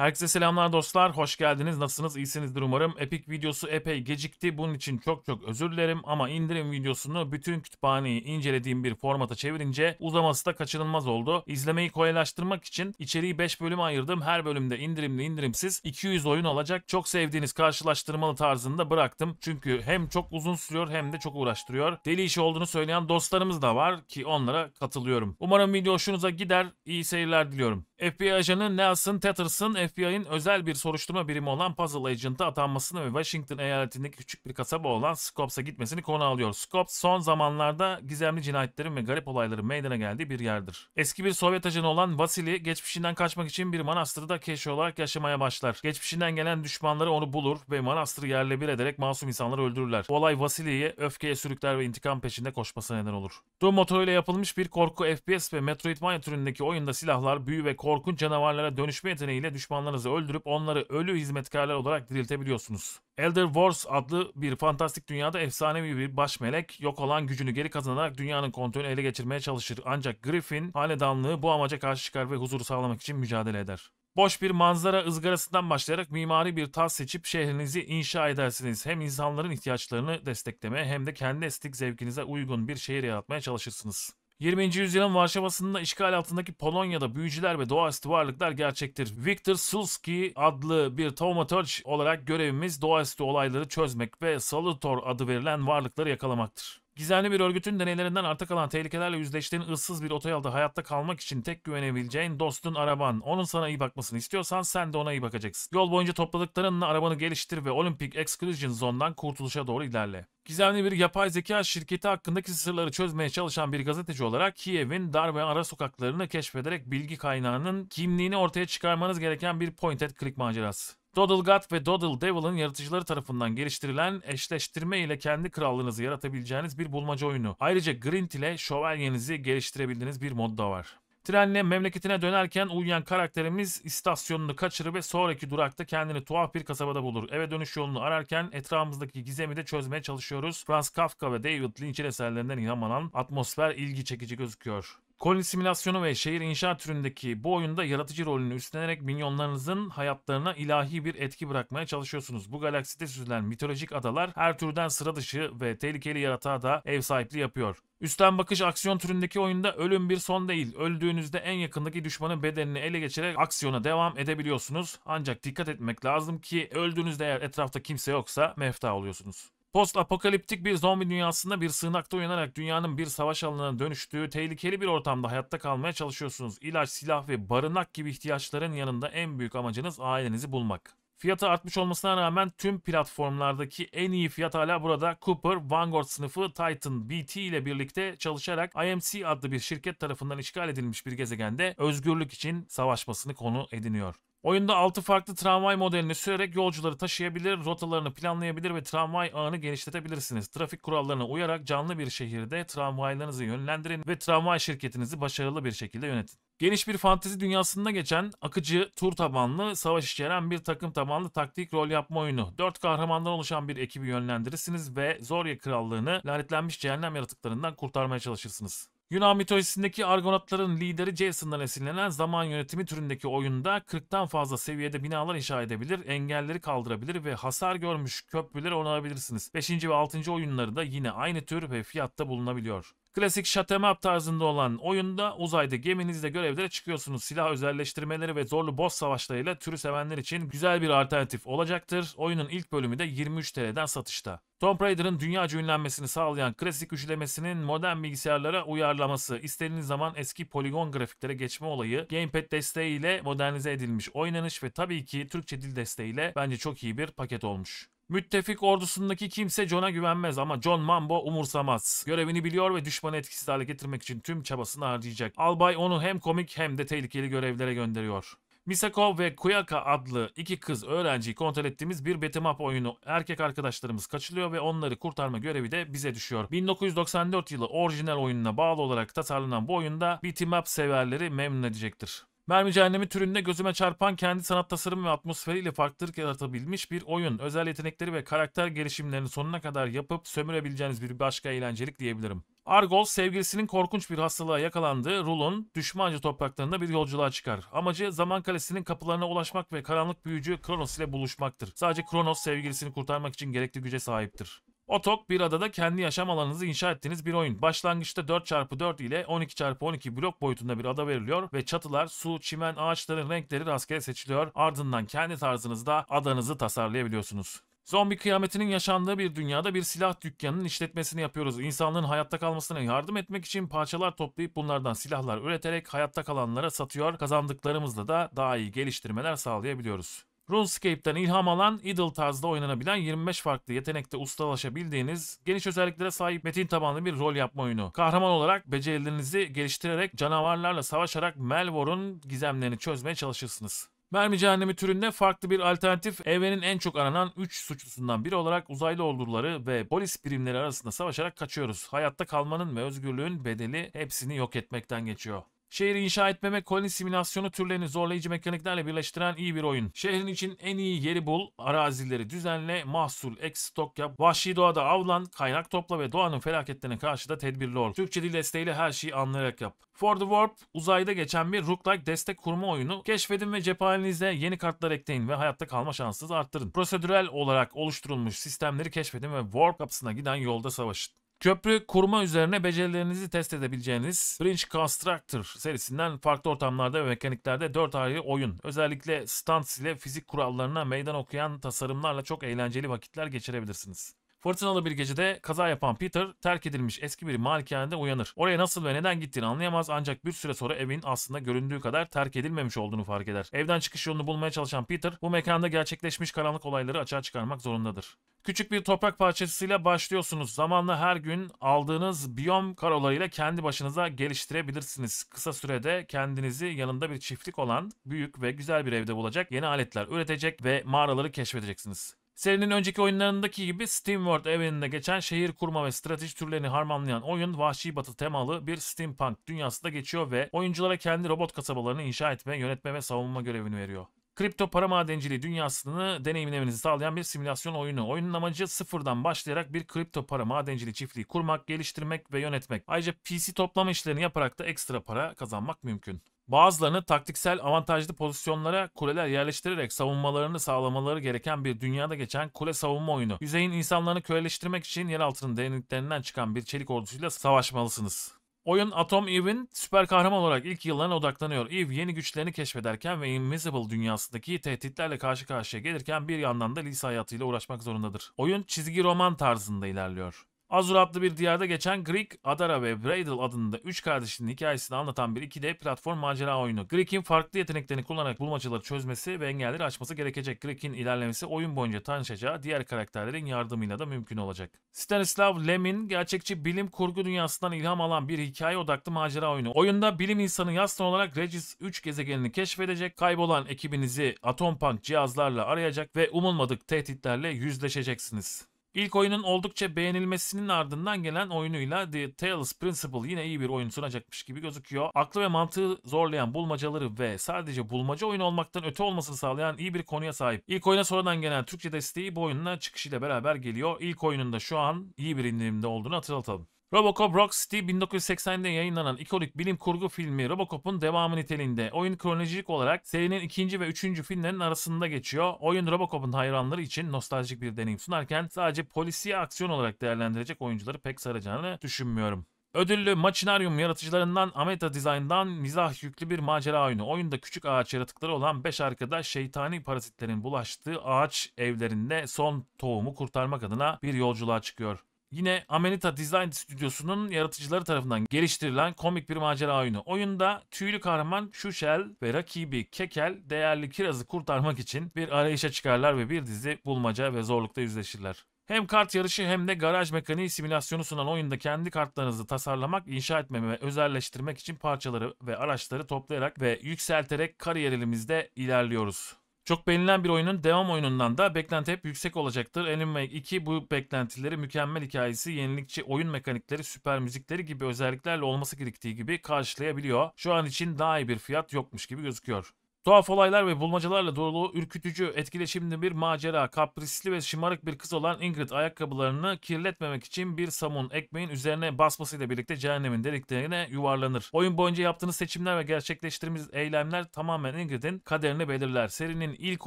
Herkese selamlar dostlar. Hoş geldiniz. Nasılsınız? İyisinizdir umarım. Epic videosu epey gecikti. Bunun için çok çok özür dilerim ama indirim videosunu bütün kütüphaneyi incelediğim bir formata çevirince uzaması da kaçınılmaz oldu. İzlemeyi kolaylaştırmak için içeriği 5 bölüme ayırdım. Her bölümde indirimli indirimsiz 200 oyun olacak. Çok sevdiğiniz karşılaştırmalı tarzında bıraktım. Çünkü hem çok uzun sürüyor hem de çok uğraştırıyor. Deli işi olduğunu söyleyen dostlarımız da var ki onlara katılıyorum. Umarım video hoşunuza gider. İyi seyirler diliyorum. FBI ajanı Nelson Tatters'ın FBI'nin özel bir soruşturma birimi olan Puzzle Agent'a atanmasını ve Washington eyaletindeki küçük bir kasaba olan Scopes'a gitmesini konu alıyor. Scopes son zamanlarda gizemli cinayetlerin ve garip olayların meydana geldiği bir yerdir. Eski bir Sovyet ajanı olan Vasily geçmişinden kaçmak için bir manastırda keşi olarak yaşamaya başlar. Geçmişinden gelen düşmanları onu bulur ve manastırı yerle bir ederek masum insanları öldürürler. Bu olay Vasili'yi öfkeye sürükler ve intikam peşinde koşmasına neden olur. Doom motoruyla yapılmış bir korku FPS ve Metroidvania türündeki oyunda silahlar, büyü ve korku korkunç canavarlara dönüşme yeteneğiyle düşmanlarınızı öldürüp onları ölü hizmetkarlar olarak diriltebiliyorsunuz. Elder Wars adlı bir fantastik dünyada efsanevi bir baş melek yok olan gücünü geri kazanarak dünyanın kontrolünü ele geçirmeye çalışır. Ancak Griffin hanedanlığı bu amaca karşı çıkar ve huzuru sağlamak için mücadele eder. Boş bir manzara ızgarasından başlayarak mimari bir tas seçip şehrinizi inşa edersiniz. Hem insanların ihtiyaçlarını desteklemeye hem de kendi estetik zevkinize uygun bir şehir yaratmaya çalışırsınız. 20. yüzyılın Varşovası'nda işgal altındaki Polonya'da büyücüler ve doğaüstü varlıklar gerçektir. Victor Sulski adlı bir taumaturge olarak görevimiz doğaüstü olayları çözmek ve Salutor adı verilen varlıkları yakalamaktır. Gizemli bir örgütün deneylerinden arta kalan tehlikelerle yüzleştiğin ıssız bir otoyolda hayatta kalmak için tek güvenebileceğin dostun araban. Onun sana iyi bakmasını istiyorsan sen de ona iyi bakacaksın. Yol boyunca topladıklarınla arabanı geliştir ve Olympic Exclusion Zone'dan kurtuluşa doğru ilerle. Gizemli bir yapay zeka şirketi hakkındaki sırları çözmeye çalışan bir gazeteci olarak Kiev'in dar ve ara sokaklarını keşfederek bilgi kaynağının kimliğini ortaya çıkarmanız gereken bir point and click macerası. Doddlegat ve Doddle Devil'ın yaratıcıları tarafından geliştirilen eşleştirme ile kendi krallığınızı yaratabileceğiniz bir bulmaca oyunu. Ayrıca Grint ile şövalyenizi geliştirebildiğiniz bir mod da var. Trenle memleketine dönerken uyuyan karakterimiz istasyonunu kaçırır ve sonraki durakta kendini tuhaf bir kasabada bulur. Eve dönüş yolunu ararken etrafımızdaki gizemi de çözmeye çalışıyoruz. Franz Kafka ve David Lynch'in eserlerinden ilham atmosfer ilgi çekici gözüküyor. Koloni simülasyonu ve şehir inşa türündeki bu oyunda yaratıcı rolünü üstlenerek minyonlarınızın hayatlarına ilahi bir etki bırakmaya çalışıyorsunuz. Bu galakside süzülen mitolojik adalar her türden sıra dışı ve tehlikeli yaratığa da ev sahipliği yapıyor. Üstten bakış aksiyon türündeki oyunda ölüm bir son değil. Öldüğünüzde en yakındaki düşmanın bedenini ele geçirerek aksiyona devam edebiliyorsunuz. Ancak dikkat etmek lazım ki öldüğünüzde eğer etrafta kimse yoksa mefta oluyorsunuz. Post apokaliptik bir zombi dünyasında bir sığınakta uyanarak dünyanın bir savaş alanına dönüştüğü tehlikeli bir ortamda hayatta kalmaya çalışıyorsunuz. İlaç, silah ve barınak gibi ihtiyaçların yanında en büyük amacınız ailenizi bulmak. Fiyatı artmış olmasına rağmen tüm platformlardaki en iyi fiyat hala burada. Cooper, Vanguard sınıfı Titan BT ile birlikte çalışarak IMC adlı bir şirket tarafından işgal edilmiş bir gezegende özgürlük için savaşmasını konu ediniyor. Oyunda 6 farklı tramvay modelini sürerek yolcuları taşıyabilir, rotalarını planlayabilir ve tramvay ağını genişletebilirsiniz. Trafik kurallarına uyarak canlı bir şehirde tramvaylarınızı yönlendirin ve tramvay şirketinizi başarılı bir şekilde yönetin. Geniş bir fantezi dünyasında geçen akıcı, tur tabanlı, savaş içeren bir takım tabanlı taktik rol yapma oyunu. Dört kahramandan oluşan bir ekibi yönlendirirsiniz ve Zorya Krallığını lanetlenmiş cehennem yaratıklarından kurtarmaya çalışırsınız. Yunan mitolojisindeki Argonatların lideri Jason'dan esinlenen zaman yönetimi türündeki oyunda 40'tan fazla seviyede binalar inşa edebilir, engelleri kaldırabilir ve hasar görmüş köprüleri onarabilirsiniz. 5. ve 6. oyunları da yine aynı tür ve fiyatta bulunabiliyor. Klasik shoot'em up tarzında olan oyunda uzayda geminizle görevlere çıkıyorsunuz. Silah özelleştirmeleri ve zorlu boss savaşlarıyla türü sevenler için güzel bir alternatif olacaktır. Oyunun ilk bölümü de 23 TL'den satışta. Tomb Raider'ın dünya ünlenmesini sağlayan klasik üçlemesinin modern bilgisayarlara uyarlaması, istediğiniz zaman eski poligon grafiklere geçme olayı, gamepad desteğiyle modernize edilmiş oynanış ve tabii ki Türkçe dil desteğiyle bence çok iyi bir paket olmuş. Müttefik ordusundaki kimse John'a güvenmez ama John Mambo umursamaz. Görevini biliyor ve düşmanı etkisiz hale getirmek için tüm çabasını harcayacak. Albay onu hem komik hem de tehlikeli görevlere gönderiyor. Misako ve Kuyaka adlı iki kız öğrenciyi kontrol ettiğimiz bir betimap oyunu erkek arkadaşlarımız kaçılıyor ve onları kurtarma görevi de bize düşüyor. 1994 yılı orijinal oyununa bağlı olarak tasarlanan bu oyunda betimap severleri memnun edecektir. Mermi Cehennemi türünde gözüme çarpan kendi sanat tasarımı ve atmosferiyle farklılık yaratabilmiş bir oyun. Özel yetenekleri ve karakter gelişimlerini sonuna kadar yapıp sömürebileceğiniz bir başka eğlencelik diyebilirim. Argol sevgilisinin korkunç bir hastalığa yakalandığı Rulon düşmanca topraklarında bir yolculuğa çıkar. Amacı zaman kalesinin kapılarına ulaşmak ve karanlık büyücü Kronos ile buluşmaktır. Sadece Kronos sevgilisini kurtarmak için gerekli güce sahiptir. Otok bir adada kendi yaşam alanınızı inşa ettiğiniz bir oyun. Başlangıçta 4x4 ile 12x12 blok boyutunda bir ada veriliyor ve çatılar, su, çimen, ağaçların renkleri rastgele seçiliyor. Ardından kendi tarzınızda adanızı tasarlayabiliyorsunuz. Zombi kıyametinin yaşandığı bir dünyada bir silah dükkanının işletmesini yapıyoruz. İnsanların hayatta kalmasına yardım etmek için parçalar toplayıp bunlardan silahlar üreterek hayatta kalanlara satıyor. Kazandıklarımızla da daha iyi geliştirmeler sağlayabiliyoruz. RuneScape'den ilham alan idle tarzda oynanabilen 25 farklı yetenekte ustalaşabildiğiniz geniş özelliklere sahip metin tabanlı bir rol yapma oyunu. Kahraman olarak becerilerinizi geliştirerek canavarlarla savaşarak Melvor'un gizemlerini çözmeye çalışırsınız. Mermi cehennemi türünde farklı bir alternatif evrenin en çok aranan 3 suçlusundan biri olarak uzaylı orduları ve polis birimleri arasında savaşarak kaçıyoruz. Hayatta kalmanın ve özgürlüğün bedeli hepsini yok etmekten geçiyor. Şehir inşa etmeme koloni simülasyonu türlerini zorlayıcı mekaniklerle birleştiren iyi bir oyun. Şehrin için en iyi yeri bul, arazileri düzenle, mahsul, ek stok yap, vahşi doğada avlan, kaynak topla ve doğanın felaketlerine karşı da tedbirli ol. Türkçe dil desteğiyle her şeyi anlayarak yap. For the Warp, uzayda geçen bir roguelike destek kurma oyunu. Keşfedin ve cephanenize yeni kartlar ekleyin ve hayatta kalma şansınızı arttırın. Prosedürel olarak oluşturulmuş sistemleri keşfedin ve Warp kapısına giden yolda savaşın. Köprü kurma üzerine becerilerinizi test edebileceğiniz Bridge Constructor serisinden farklı ortamlarda ve mekaniklerde 4 ayrı oyun. Özellikle stunts ile fizik kurallarına meydan okuyan tasarımlarla çok eğlenceli vakitler geçirebilirsiniz. Fırtınalı bir gecede kaza yapan Peter terk edilmiş eski bir malikanede uyanır. Oraya nasıl ve neden gittiğini anlayamaz ancak bir süre sonra evin aslında göründüğü kadar terk edilmemiş olduğunu fark eder. Evden çıkış yolunu bulmaya çalışan Peter bu mekanda gerçekleşmiş karanlık olayları açığa çıkarmak zorundadır. Küçük bir toprak parçasıyla başlıyorsunuz. Zamanla her gün aldığınız biyom karolarıyla kendi başınıza geliştirebilirsiniz. Kısa sürede kendinizi yanında bir çiftlik olan büyük ve güzel bir evde bulacak, yeni aletler üretecek ve mağaraları keşfedeceksiniz. Serinin önceki oyunlarındaki gibi Steam World evreninde geçen şehir kurma ve strateji türlerini harmanlayan oyun vahşi batı temalı bir steampunk dünyasında geçiyor ve oyunculara kendi robot kasabalarını inşa etme, yönetme ve savunma görevini veriyor kripto para madenciliği dünyasını deneyimlemenizi sağlayan bir simülasyon oyunu. Oyunun amacı sıfırdan başlayarak bir kripto para madenciliği çiftliği kurmak, geliştirmek ve yönetmek. Ayrıca PC toplama işlerini yaparak da ekstra para kazanmak mümkün. Bazılarını taktiksel avantajlı pozisyonlara kuleler yerleştirerek savunmalarını sağlamaları gereken bir dünyada geçen kule savunma oyunu. Yüzeyin insanlarını köleleştirmek için yeraltının altının derinliklerinden çıkan bir çelik ordusuyla savaşmalısınız. Oyun Atom Eve'in süper kahraman olarak ilk yıllarına odaklanıyor. Eve yeni güçlerini keşfederken ve Invisible dünyasındaki tehditlerle karşı karşıya gelirken bir yandan da lise hayatıyla uğraşmak zorundadır. Oyun çizgi roman tarzında ilerliyor. Azur adlı bir diyarda geçen Greek, Adara ve Bradle adında üç kardeşinin hikayesini anlatan bir 2D platform macera oyunu. Greek'in farklı yeteneklerini kullanarak bulmacaları çözmesi ve engelleri aşması gerekecek. Greek'in ilerlemesi oyun boyunca tanışacağı diğer karakterlerin yardımıyla da mümkün olacak. Stanislav Lem'in gerçekçi bilim kurgu dünyasından ilham alan bir hikaye odaklı macera oyunu. Oyunda bilim insanı Yaston olarak Regis 3 gezegenini keşfedecek, kaybolan ekibinizi atom punk cihazlarla arayacak ve umulmadık tehditlerle yüzleşeceksiniz. İlk oyunun oldukça beğenilmesinin ardından gelen oyunuyla The Tales Principle yine iyi bir oyun sunacakmış gibi gözüküyor. Aklı ve mantığı zorlayan bulmacaları ve sadece bulmaca oyun olmaktan öte olmasını sağlayan iyi bir konuya sahip. İlk oyuna sonradan gelen Türkçe desteği bu oyunla çıkışıyla beraber geliyor. İlk oyunun da şu an iyi bir indirimde olduğunu hatırlatalım. Robocop Rock City 1980'de yayınlanan ikonik bilim kurgu filmi Robocop'un devamı niteliğinde. Oyun kronolojik olarak serinin ikinci ve üçüncü filmlerin arasında geçiyor. Oyun Robocop'un hayranları için nostaljik bir deneyim sunarken sadece polisiye aksiyon olarak değerlendirecek oyuncuları pek saracağını düşünmüyorum. Ödüllü Machinarium yaratıcılarından Ameta Design'dan mizah yüklü bir macera oyunu. Oyunda küçük ağaç yaratıkları olan 5 arkadaş şeytani parazitlerin bulaştığı ağaç evlerinde son tohumu kurtarmak adına bir yolculuğa çıkıyor. Yine Amenita Design Stüdyosu'nun yaratıcıları tarafından geliştirilen komik bir macera oyunu. Oyunda tüylü kahraman Şuşel ve rakibi Kekel değerli kirazı kurtarmak için bir arayışa çıkarlar ve bir dizi bulmaca ve zorlukta yüzleşirler. Hem kart yarışı hem de garaj mekaniği simülasyonu sunan oyunda kendi kartlarınızı tasarlamak, inşa etmeme, ve özelleştirmek için parçaları ve araçları toplayarak ve yükselterek kariyerimizde ilerliyoruz. Çok beğenilen bir oyunun devam oyunundan da beklenti hep yüksek olacaktır. Alan Wake 2 bu beklentileri mükemmel hikayesi, yenilikçi oyun mekanikleri, süper müzikleri gibi özelliklerle olması gerektiği gibi karşılayabiliyor. Şu an için daha iyi bir fiyat yokmuş gibi gözüküyor. Tuhaf olaylar ve bulmacalarla dolu ürkütücü, etkileşimli bir macera, kaprisli ve şımarık bir kız olan Ingrid ayakkabılarını kirletmemek için bir samun ekmeğin üzerine basmasıyla birlikte cehennemin deliklerine yuvarlanır. Oyun boyunca yaptığınız seçimler ve gerçekleştirdiğimiz eylemler tamamen Ingrid'in kaderini belirler. Serinin ilk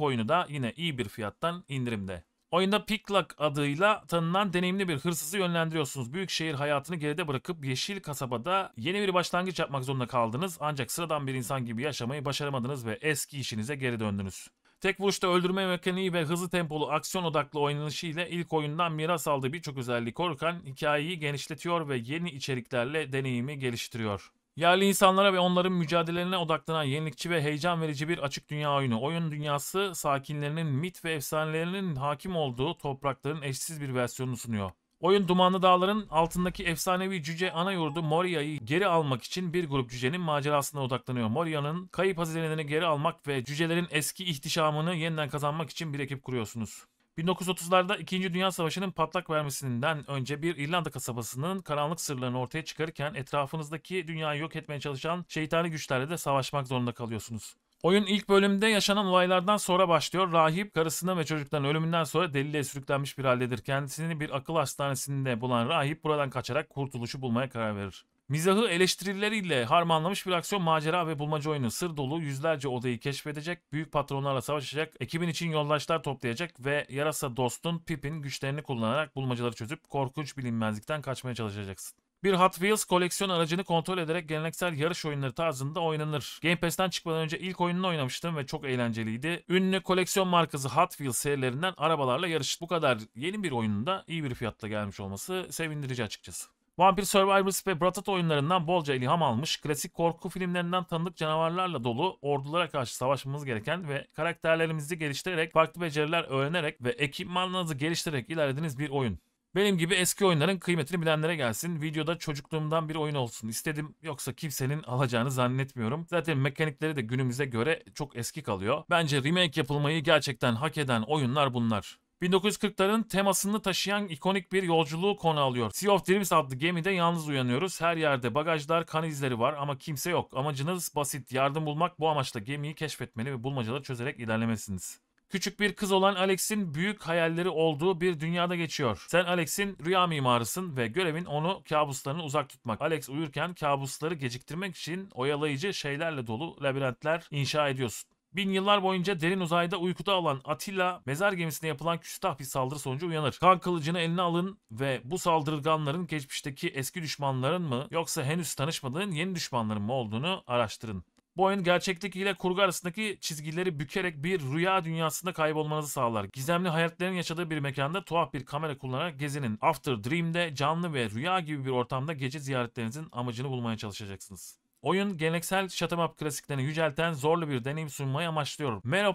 oyunu da yine iyi bir fiyattan indirimde. Oyunda Picklock adıyla tanınan deneyimli bir hırsızı yönlendiriyorsunuz. Büyük şehir hayatını geride bırakıp yeşil kasabada yeni bir başlangıç yapmak zorunda kaldınız. Ancak sıradan bir insan gibi yaşamayı başaramadınız ve eski işinize geri döndünüz. Tek vuruşta öldürme mekaniği ve hızlı tempolu aksiyon odaklı oynanışı ile ilk oyundan miras aldığı birçok özellik Korkan hikayeyi genişletiyor ve yeni içeriklerle deneyimi geliştiriyor. Yerli insanlara ve onların mücadelelerine odaklanan yenilikçi ve heyecan verici bir açık dünya oyunu. Oyun dünyası sakinlerinin mit ve efsanelerinin hakim olduğu toprakların eşsiz bir versiyonunu sunuyor. Oyun Dumanlı Dağların altındaki efsanevi cüce ana yurdu Moria'yı geri almak için bir grup cücenin macerasına odaklanıyor. Moria'nın kayıp hazinelerini geri almak ve cücelerin eski ihtişamını yeniden kazanmak için bir ekip kuruyorsunuz. 1930'larda 2. Dünya Savaşı'nın patlak vermesinden önce bir İrlanda kasabasının karanlık sırlarını ortaya çıkarırken etrafınızdaki dünyayı yok etmeye çalışan şeytani güçlerle de savaşmak zorunda kalıyorsunuz. Oyun ilk bölümde yaşanan olaylardan sonra başlıyor. Rahip karısının ve çocukların ölümünden sonra deliliğe sürüklenmiş bir haldedir. Kendisini bir akıl hastanesinde bulan rahip buradan kaçarak kurtuluşu bulmaya karar verir. Mizahı eleştirileriyle harmanlamış bir aksiyon macera ve bulmaca oyunu sır dolu yüzlerce odayı keşfedecek, büyük patronlarla savaşacak, ekibin için yoldaşlar toplayacak ve yarasa dostun Pip'in güçlerini kullanarak bulmacaları çözüp korkunç bilinmezlikten kaçmaya çalışacaksın. Bir Hot Wheels koleksiyon aracını kontrol ederek geleneksel yarış oyunları tarzında oynanır. Game Pass'ten çıkmadan önce ilk oyununu oynamıştım ve çok eğlenceliydi. Ünlü koleksiyon markası Hot Wheels serilerinden arabalarla yarış. Bu kadar yeni bir oyununda iyi bir fiyatla gelmiş olması sevindirici açıkçası. Vampir Survivors ve Bratat oyunlarından bolca ilham almış, klasik korku filmlerinden tanıdık canavarlarla dolu ordulara karşı savaşmamız gereken ve karakterlerimizi geliştirerek, farklı beceriler öğrenerek ve ekipmanlarınızı geliştirerek ilerlediğiniz bir oyun. Benim gibi eski oyunların kıymetini bilenlere gelsin. Videoda çocukluğumdan bir oyun olsun istedim. Yoksa kimsenin alacağını zannetmiyorum. Zaten mekanikleri de günümüze göre çok eski kalıyor. Bence remake yapılmayı gerçekten hak eden oyunlar bunlar. 1940'ların temasını taşıyan ikonik bir yolculuğu konu alıyor. Sea of Dreams adlı gemide yalnız uyanıyoruz. Her yerde bagajlar, kan izleri var ama kimse yok. Amacınız basit, yardım bulmak. Bu amaçla gemiyi keşfetmeli ve bulmacaları çözerek ilerlemesiniz. Küçük bir kız olan Alex'in büyük hayalleri olduğu bir dünyada geçiyor. Sen Alex'in rüya mimarısın ve görevin onu kabuslarını uzak tutmak. Alex uyurken kabusları geciktirmek için oyalayıcı şeylerle dolu labirentler inşa ediyorsun. Bin yıllar boyunca derin uzayda uykuda alan Atilla, mezar gemisine yapılan küstah bir saldırı sonucu uyanır. Kan kılıcını eline alın ve bu saldırganların geçmişteki eski düşmanların mı yoksa henüz tanışmadığın yeni düşmanların mı olduğunu araştırın. Bu oyun gerçeklik ile kurgu arasındaki çizgileri bükerek bir rüya dünyasında kaybolmanızı sağlar. Gizemli hayatların yaşadığı bir mekanda tuhaf bir kamera kullanarak gezinin. After Dream'de canlı ve rüya gibi bir ortamda gece ziyaretlerinizin amacını bulmaya çalışacaksınız. Oyun geleneksel shoot'em up klasiklerini yücelten zorlu bir deneyim sunmayı amaçlıyor. Man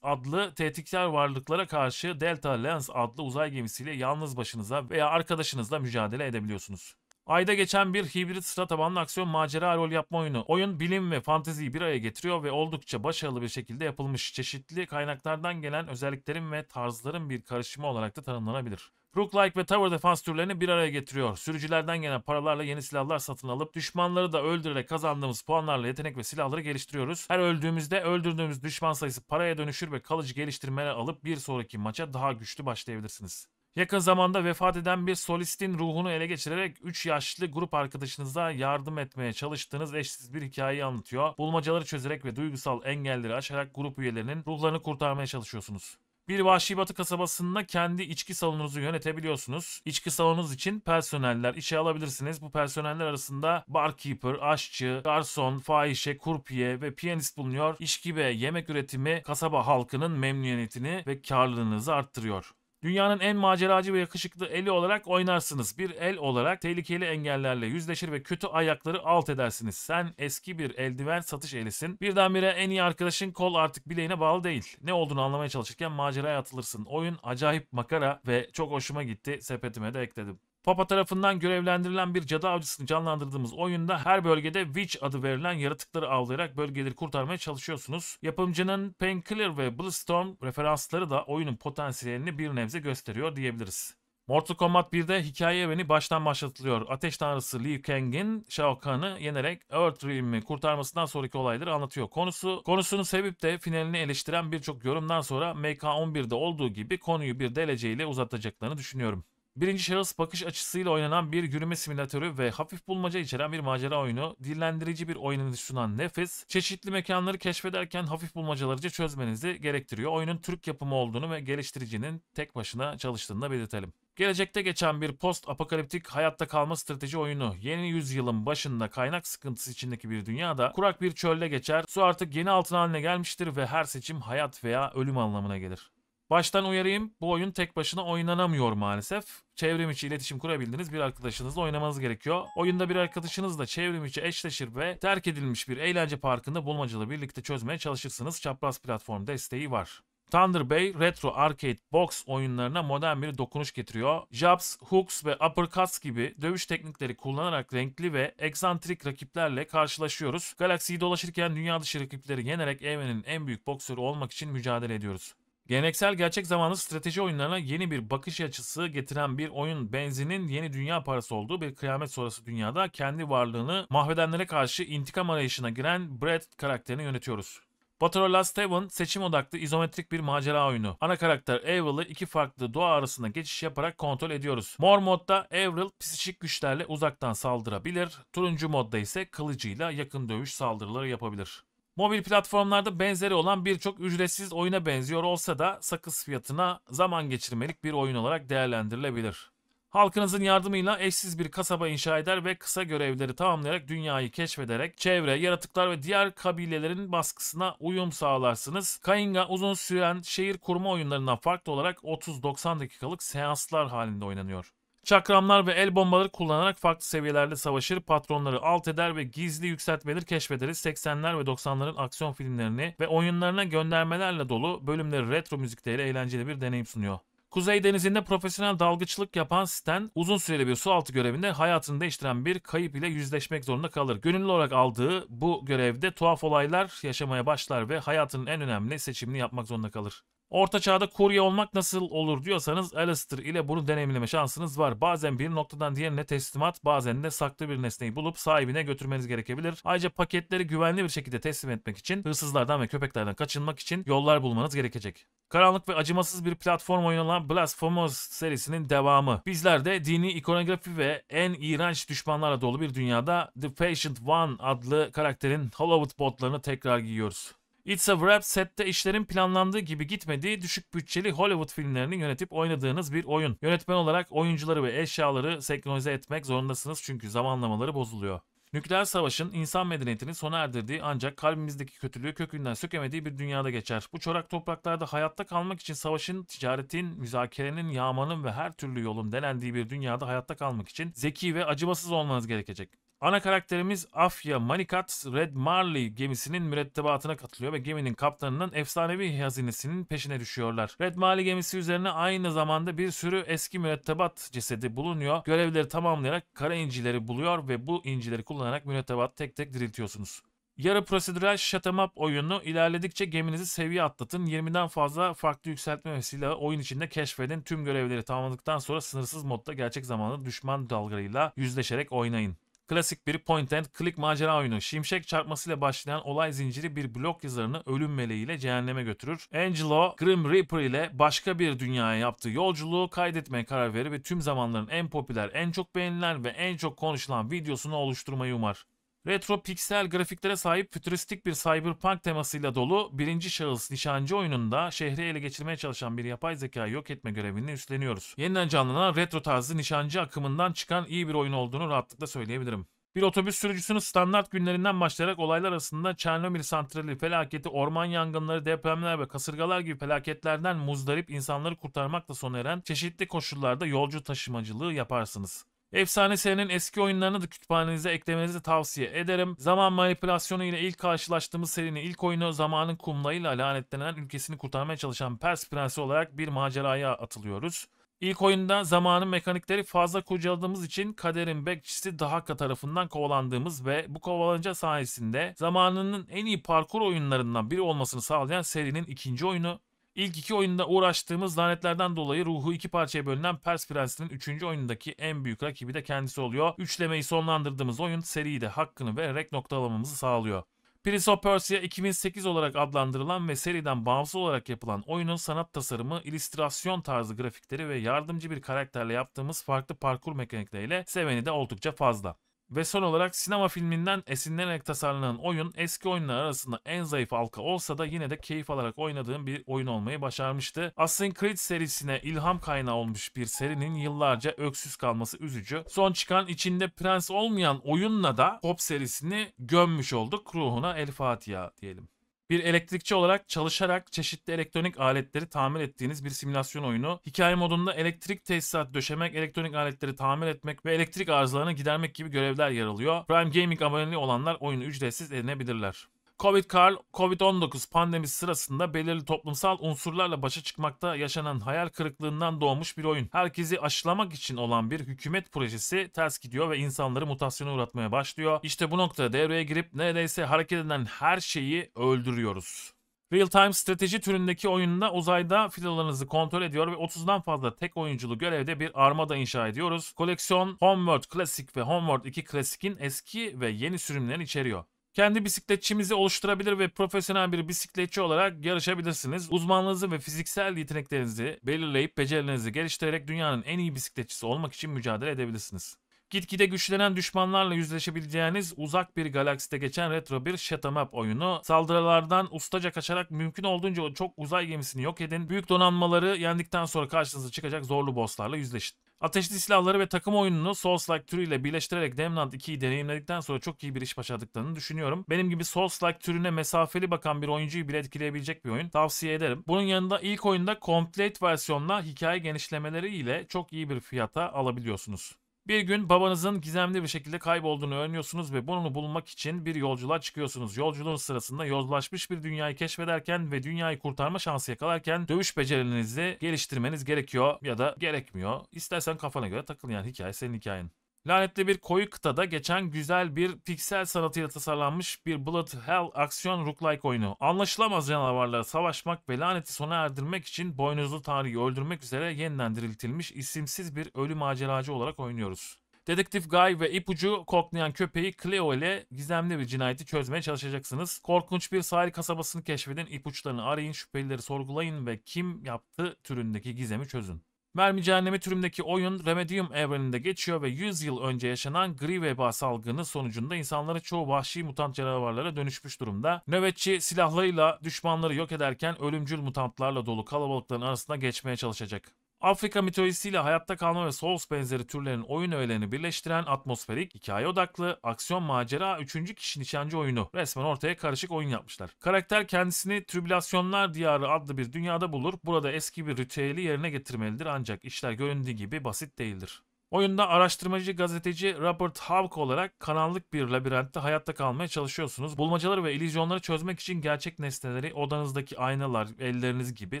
adlı tehditkar varlıklara karşı Delta Lens adlı uzay gemisiyle yalnız başınıza veya arkadaşınızla mücadele edebiliyorsunuz. Ayda geçen bir hibrit sıra tabanlı aksiyon macera rol yapma oyunu. Oyun bilim ve fanteziyi bir araya getiriyor ve oldukça başarılı bir şekilde yapılmış. Çeşitli kaynaklardan gelen özelliklerin ve tarzların bir karışımı olarak da tanımlanabilir. Brooklike ve Tower defans türlerini bir araya getiriyor. Sürücülerden gelen paralarla yeni silahlar satın alıp düşmanları da öldürerek kazandığımız puanlarla yetenek ve silahları geliştiriyoruz. Her öldüğümüzde öldürdüğümüz düşman sayısı paraya dönüşür ve kalıcı geliştirmeler alıp bir sonraki maça daha güçlü başlayabilirsiniz. Yakın zamanda vefat eden bir solistin ruhunu ele geçirerek 3 yaşlı grup arkadaşınıza yardım etmeye çalıştığınız eşsiz bir hikayeyi anlatıyor. Bulmacaları çözerek ve duygusal engelleri aşarak grup üyelerinin ruhlarını kurtarmaya çalışıyorsunuz. Bir Vahşi Batı kasabasında kendi içki salonunuzu yönetebiliyorsunuz. İçki salonunuz için personeller işe alabilirsiniz. Bu personeller arasında barkeeper, aşçı, garson, fahişe, kurpiye ve piyanist bulunuyor. İş gibi yemek üretimi kasaba halkının memnuniyetini ve karlılığınızı arttırıyor. Dünyanın en maceracı ve yakışıklı eli olarak oynarsınız. Bir el olarak tehlikeli engellerle yüzleşir ve kötü ayakları alt edersiniz. Sen eski bir eldiven satış elisin. Birdenbire en iyi arkadaşın kol artık bileğine bağlı değil. Ne olduğunu anlamaya çalışırken maceraya atılırsın. Oyun acayip makara ve çok hoşuma gitti. Sepetime de ekledim. Papa tarafından görevlendirilen bir cadı avcısını canlandırdığımız oyunda her bölgede Witch adı verilen yaratıkları avlayarak bölgeleri kurtarmaya çalışıyorsunuz. Yapımcının Painkiller ve Bluestorm referansları da oyunun potansiyelini bir nebze gösteriyor diyebiliriz. Mortal Kombat 1'de hikaye evreni baştan başlatılıyor. Ateş tanrısı Liu Kang'in Shao Kahn'ı yenerek Earthrealm'i kurtarmasından sonraki olayları anlatıyor. Konusu konusunu sevip de finalini eleştiren birçok yorumdan sonra MK11'de olduğu gibi konuyu bir DLC ile uzatacaklarını düşünüyorum. Birinci şahıs bakış açısıyla oynanan bir yürüme simülatörü ve hafif bulmaca içeren bir macera oyunu, dillendirici bir oynanış sunan nefis, çeşitli mekanları keşfederken hafif bulmacalarıca çözmenizi gerektiriyor. Oyunun Türk yapımı olduğunu ve geliştiricinin tek başına çalıştığını da belirtelim. Gelecekte geçen bir post apokaliptik hayatta kalma strateji oyunu yeni yüzyılın başında kaynak sıkıntısı içindeki bir dünyada kurak bir çölde geçer, su artık yeni altın haline gelmiştir ve her seçim hayat veya ölüm anlamına gelir. Baştan uyarayım bu oyun tek başına oynanamıyor maalesef. Çevrim içi iletişim kurabildiğiniz bir arkadaşınızla oynamanız gerekiyor. Oyunda bir arkadaşınızla çevrim içi eşleşir ve terk edilmiş bir eğlence parkında bulmacalı birlikte çözmeye çalışırsınız. Çapraz platform desteği var. Thunder Bay retro arcade box oyunlarına modern bir dokunuş getiriyor. Jabs, hooks ve uppercuts gibi dövüş teknikleri kullanarak renkli ve eksantrik rakiplerle karşılaşıyoruz. Galaksiyi dolaşırken dünya dışı rakipleri yenerek evrenin en büyük boksörü olmak için mücadele ediyoruz. Geleneksel gerçek zamanlı strateji oyunlarına yeni bir bakış açısı getiren bir oyun benzinin yeni dünya parası olduğu bir kıyamet sonrası dünyada kendi varlığını mahvedenlere karşı intikam arayışına giren Brett karakterini yönetiyoruz. Battle Last Heaven seçim odaklı izometrik bir macera oyunu. Ana karakter Avril'ı iki farklı doğa arasında geçiş yaparak kontrol ediyoruz. Mor modda Avril psişik güçlerle uzaktan saldırabilir. Turuncu modda ise kılıcıyla yakın dövüş saldırıları yapabilir. Mobil platformlarda benzeri olan birçok ücretsiz oyuna benziyor olsa da sakız fiyatına zaman geçirmelik bir oyun olarak değerlendirilebilir. Halkınızın yardımıyla eşsiz bir kasaba inşa eder ve kısa görevleri tamamlayarak dünyayı keşfederek çevre, yaratıklar ve diğer kabilelerin baskısına uyum sağlarsınız. Kainga uzun süren şehir kurma oyunlarından farklı olarak 30-90 dakikalık seanslar halinde oynanıyor. Çakramlar ve el bombaları kullanarak farklı seviyelerde savaşır, patronları alt eder ve gizli yükseltmeleri keşfederiz. 80'ler ve 90'ların aksiyon filmlerini ve oyunlarına göndermelerle dolu bölümleri retro müzikleriyle eğlenceli bir deneyim sunuyor. Kuzey Denizi'nde profesyonel dalgıçlık yapan Stan, uzun süreli bir sualtı görevinde hayatını değiştiren bir kayıp ile yüzleşmek zorunda kalır. Gönüllü olarak aldığı bu görevde tuhaf olaylar yaşamaya başlar ve hayatının en önemli seçimini yapmak zorunda kalır. Orta çağda kurye olmak nasıl olur diyorsanız Alistair ile bunu deneyimleme şansınız var. Bazen bir noktadan diğerine teslimat bazen de saklı bir nesneyi bulup sahibine götürmeniz gerekebilir. Ayrıca paketleri güvenli bir şekilde teslim etmek için hırsızlardan ve köpeklerden kaçınmak için yollar bulmanız gerekecek. Karanlık ve acımasız bir platform oynanan Blasphemous serisinin devamı. Bizler de dini ikonografi ve en iğrenç düşmanlarla dolu bir dünyada The Patient One adlı karakterin Hollywood botlarını tekrar giyiyoruz. It's a Wrap sette işlerin planlandığı gibi gitmediği düşük bütçeli Hollywood filmlerini yönetip oynadığınız bir oyun. Yönetmen olarak oyuncuları ve eşyaları senkronize etmek zorundasınız çünkü zamanlamaları bozuluyor. Nükleer savaşın insan medeniyetini sona erdirdiği ancak kalbimizdeki kötülüğü kökünden sökemediği bir dünyada geçer. Bu çorak topraklarda hayatta kalmak için savaşın, ticaretin, müzakerenin, yağmanın ve her türlü yolun denendiği bir dünyada hayatta kalmak için zeki ve acımasız olmanız gerekecek. Ana karakterimiz Afya Manikat Red Marley gemisinin mürettebatına katılıyor ve geminin kaptanının efsanevi hazinesinin peşine düşüyorlar. Red Marley gemisi üzerine aynı zamanda bir sürü eski mürettebat cesedi bulunuyor. Görevleri tamamlayarak kara incileri buluyor ve bu incileri kullanarak mürettebatı tek tek diriltiyorsunuz. Yarı prosedürel şatamap oyunu ilerledikçe geminizi seviye atlatın. 20'den fazla farklı yükseltme ve oyun içinde keşfedin. Tüm görevleri tamamladıktan sonra sınırsız modda gerçek zamanlı düşman dalgalarıyla yüzleşerek oynayın. Klasik bir point and click macera oyunu. Şimşek çarpmasıyla başlayan olay zinciri bir blok yazarını ölüm meleğiyle cehenneme götürür. Angelo Grim Reaper ile başka bir dünyaya yaptığı yolculuğu kaydetmeye karar verir ve tüm zamanların en popüler, en çok beğenilen ve en çok konuşulan videosunu oluşturmayı umar. Retro piksel grafiklere sahip fütüristik bir cyberpunk temasıyla dolu birinci şahıs nişancı oyununda şehri ele geçirmeye çalışan bir yapay zekayı yok etme görevini üstleniyoruz. Yeniden canlanan retro tarzı nişancı akımından çıkan iyi bir oyun olduğunu rahatlıkla söyleyebilirim. Bir otobüs sürücüsünü standart günlerinden başlayarak olaylar arasında Çernobil santrali felaketi, orman yangınları, depremler ve kasırgalar gibi felaketlerden muzdarip insanları kurtarmakla sona eren çeşitli koşullarda yolcu taşımacılığı yaparsınız. Efsane serinin eski oyunlarını da kütüphanenize eklemenizi tavsiye ederim. Zaman manipülasyonu ile ilk karşılaştığımız serinin ilk oyunu zamanın kumlayıyla lanetlenen ülkesini kurtarmaya çalışan Pers prensi olarak bir maceraya atılıyoruz. İlk oyunda zamanın mekanikleri fazla kurcaladığımız için kaderin bekçisi Dahaka tarafından kovalandığımız ve bu kovalanca sayesinde zamanının en iyi parkur oyunlarından biri olmasını sağlayan serinin ikinci oyunu İlk iki oyunda uğraştığımız lanetlerden dolayı ruhu iki parçaya bölünen Pers Prensi'nin üçüncü oyundaki en büyük rakibi de kendisi oluyor. Üçlemeyi sonlandırdığımız oyun seriyi de hakkını vererek noktalamamızı sağlıyor. Prince of Persia 2008 olarak adlandırılan ve seriden bağımsız olarak yapılan oyunun sanat tasarımı, illüstrasyon tarzı grafikleri ve yardımcı bir karakterle yaptığımız farklı parkur mekanikleriyle seveni de oldukça fazla. Ve son olarak sinema filminden esinlenerek tasarlanan oyun eski oyunlar arasında en zayıf halka olsa da yine de keyif alarak oynadığım bir oyun olmayı başarmıştı. Assassin's Creed serisine ilham kaynağı olmuş bir serinin yıllarca öksüz kalması üzücü. Son çıkan içinde prens olmayan oyunla da pop serisini gömmüş olduk. Ruhuna El Fatiha diyelim bir elektrikçi olarak çalışarak çeşitli elektronik aletleri tamir ettiğiniz bir simülasyon oyunu. Hikaye modunda elektrik tesisat döşemek, elektronik aletleri tamir etmek ve elektrik arızalarını gidermek gibi görevler yer alıyor. Prime Gaming aboneliği olanlar oyunu ücretsiz edinebilirler. Covid-19 pandemisi sırasında belirli toplumsal unsurlarla başa çıkmakta yaşanan hayal kırıklığından doğmuş bir oyun. Herkesi aşılamak için olan bir hükümet projesi ters gidiyor ve insanları mutasyona uğratmaya başlıyor. İşte bu noktada devreye girip neredeyse hareket eden her şeyi öldürüyoruz. Real-time strateji türündeki oyunda uzayda filolarınızı kontrol ediyor ve 30'dan fazla tek oyunculu görevde bir armada inşa ediyoruz. Koleksiyon Homeworld Classic ve Homeworld 2 Classic'in eski ve yeni sürümlerini içeriyor. Kendi bisikletçimizi oluşturabilir ve profesyonel bir bisikletçi olarak yarışabilirsiniz. Uzmanlığınızı ve fiziksel yeteneklerinizi belirleyip becerilerinizi geliştirerek dünyanın en iyi bisikletçisi olmak için mücadele edebilirsiniz. Gitgide güçlenen düşmanlarla yüzleşebileceğiniz uzak bir galakside geçen retro bir shoot'em up oyunu. Saldırılardan ustaca kaçarak mümkün olduğunca çok uzay gemisini yok edin. Büyük donanmaları yendikten sonra karşınıza çıkacak zorlu bosslarla yüzleşin. Ateşli silahları ve takım oyununu Souls-like türüyle birleştirerek Demnant 2'yi deneyimledikten sonra çok iyi bir iş başardıklarını düşünüyorum. Benim gibi Souls-like türüne mesafeli bakan bir oyuncuyu bile etkileyebilecek bir oyun. Tavsiye ederim. Bunun yanında ilk oyunda Complete versiyonla hikaye genişlemeleri ile çok iyi bir fiyata alabiliyorsunuz. Bir gün babanızın gizemli bir şekilde kaybolduğunu öğreniyorsunuz ve bunu bulmak için bir yolculuğa çıkıyorsunuz. Yolculuğun sırasında yozlaşmış bir dünyayı keşfederken ve dünyayı kurtarma şansı yakalarken dövüş becerinizi geliştirmeniz gerekiyor ya da gerekmiyor. İstersen kafana göre takıl yani hikaye senin hikayen. Lanetli bir koyu kıtada geçen güzel bir piksel sanatıyla tasarlanmış bir Blood Hell aksiyon roguelike oyunu. Anlaşılamaz canavarlara savaşmak ve laneti sona erdirmek için boynuzlu tanrıyı öldürmek üzere yeniden diriltilmiş isimsiz bir ölü maceracı olarak oynuyoruz. Dedektif Guy ve ipucu korkmayan köpeği Cleo ile gizemli bir cinayeti çözmeye çalışacaksınız. Korkunç bir sahil kasabasını keşfedin, ipuçlarını arayın, şüphelileri sorgulayın ve kim yaptı türündeki gizemi çözün. Mermi Cehennemi türümdeki oyun Remedium evreninde geçiyor ve 100 yıl önce yaşanan gri veba salgını sonucunda insanların çoğu vahşi mutant canavarlara dönüşmüş durumda. Nöbetçi silahlarıyla düşmanları yok ederken ölümcül mutantlarla dolu kalabalıkların arasına geçmeye çalışacak. Afrika mitolojisiyle hayatta kalma ve Souls benzeri türlerin oyun öğelerini birleştiren atmosferik, hikaye odaklı, aksiyon macera üçüncü kişi nişancı oyunu. Resmen ortaya karışık oyun yapmışlar. Karakter kendisini Tribülasyonlar Diyarı adlı bir dünyada bulur. Burada eski bir ritüeli yerine getirmelidir ancak işler göründüğü gibi basit değildir. Oyunda araştırmacı gazeteci Robert Hawk olarak karanlık bir labirentte hayatta kalmaya çalışıyorsunuz. Bulmacaları ve illüzyonları çözmek için gerçek nesneleri odanızdaki aynalar, elleriniz gibi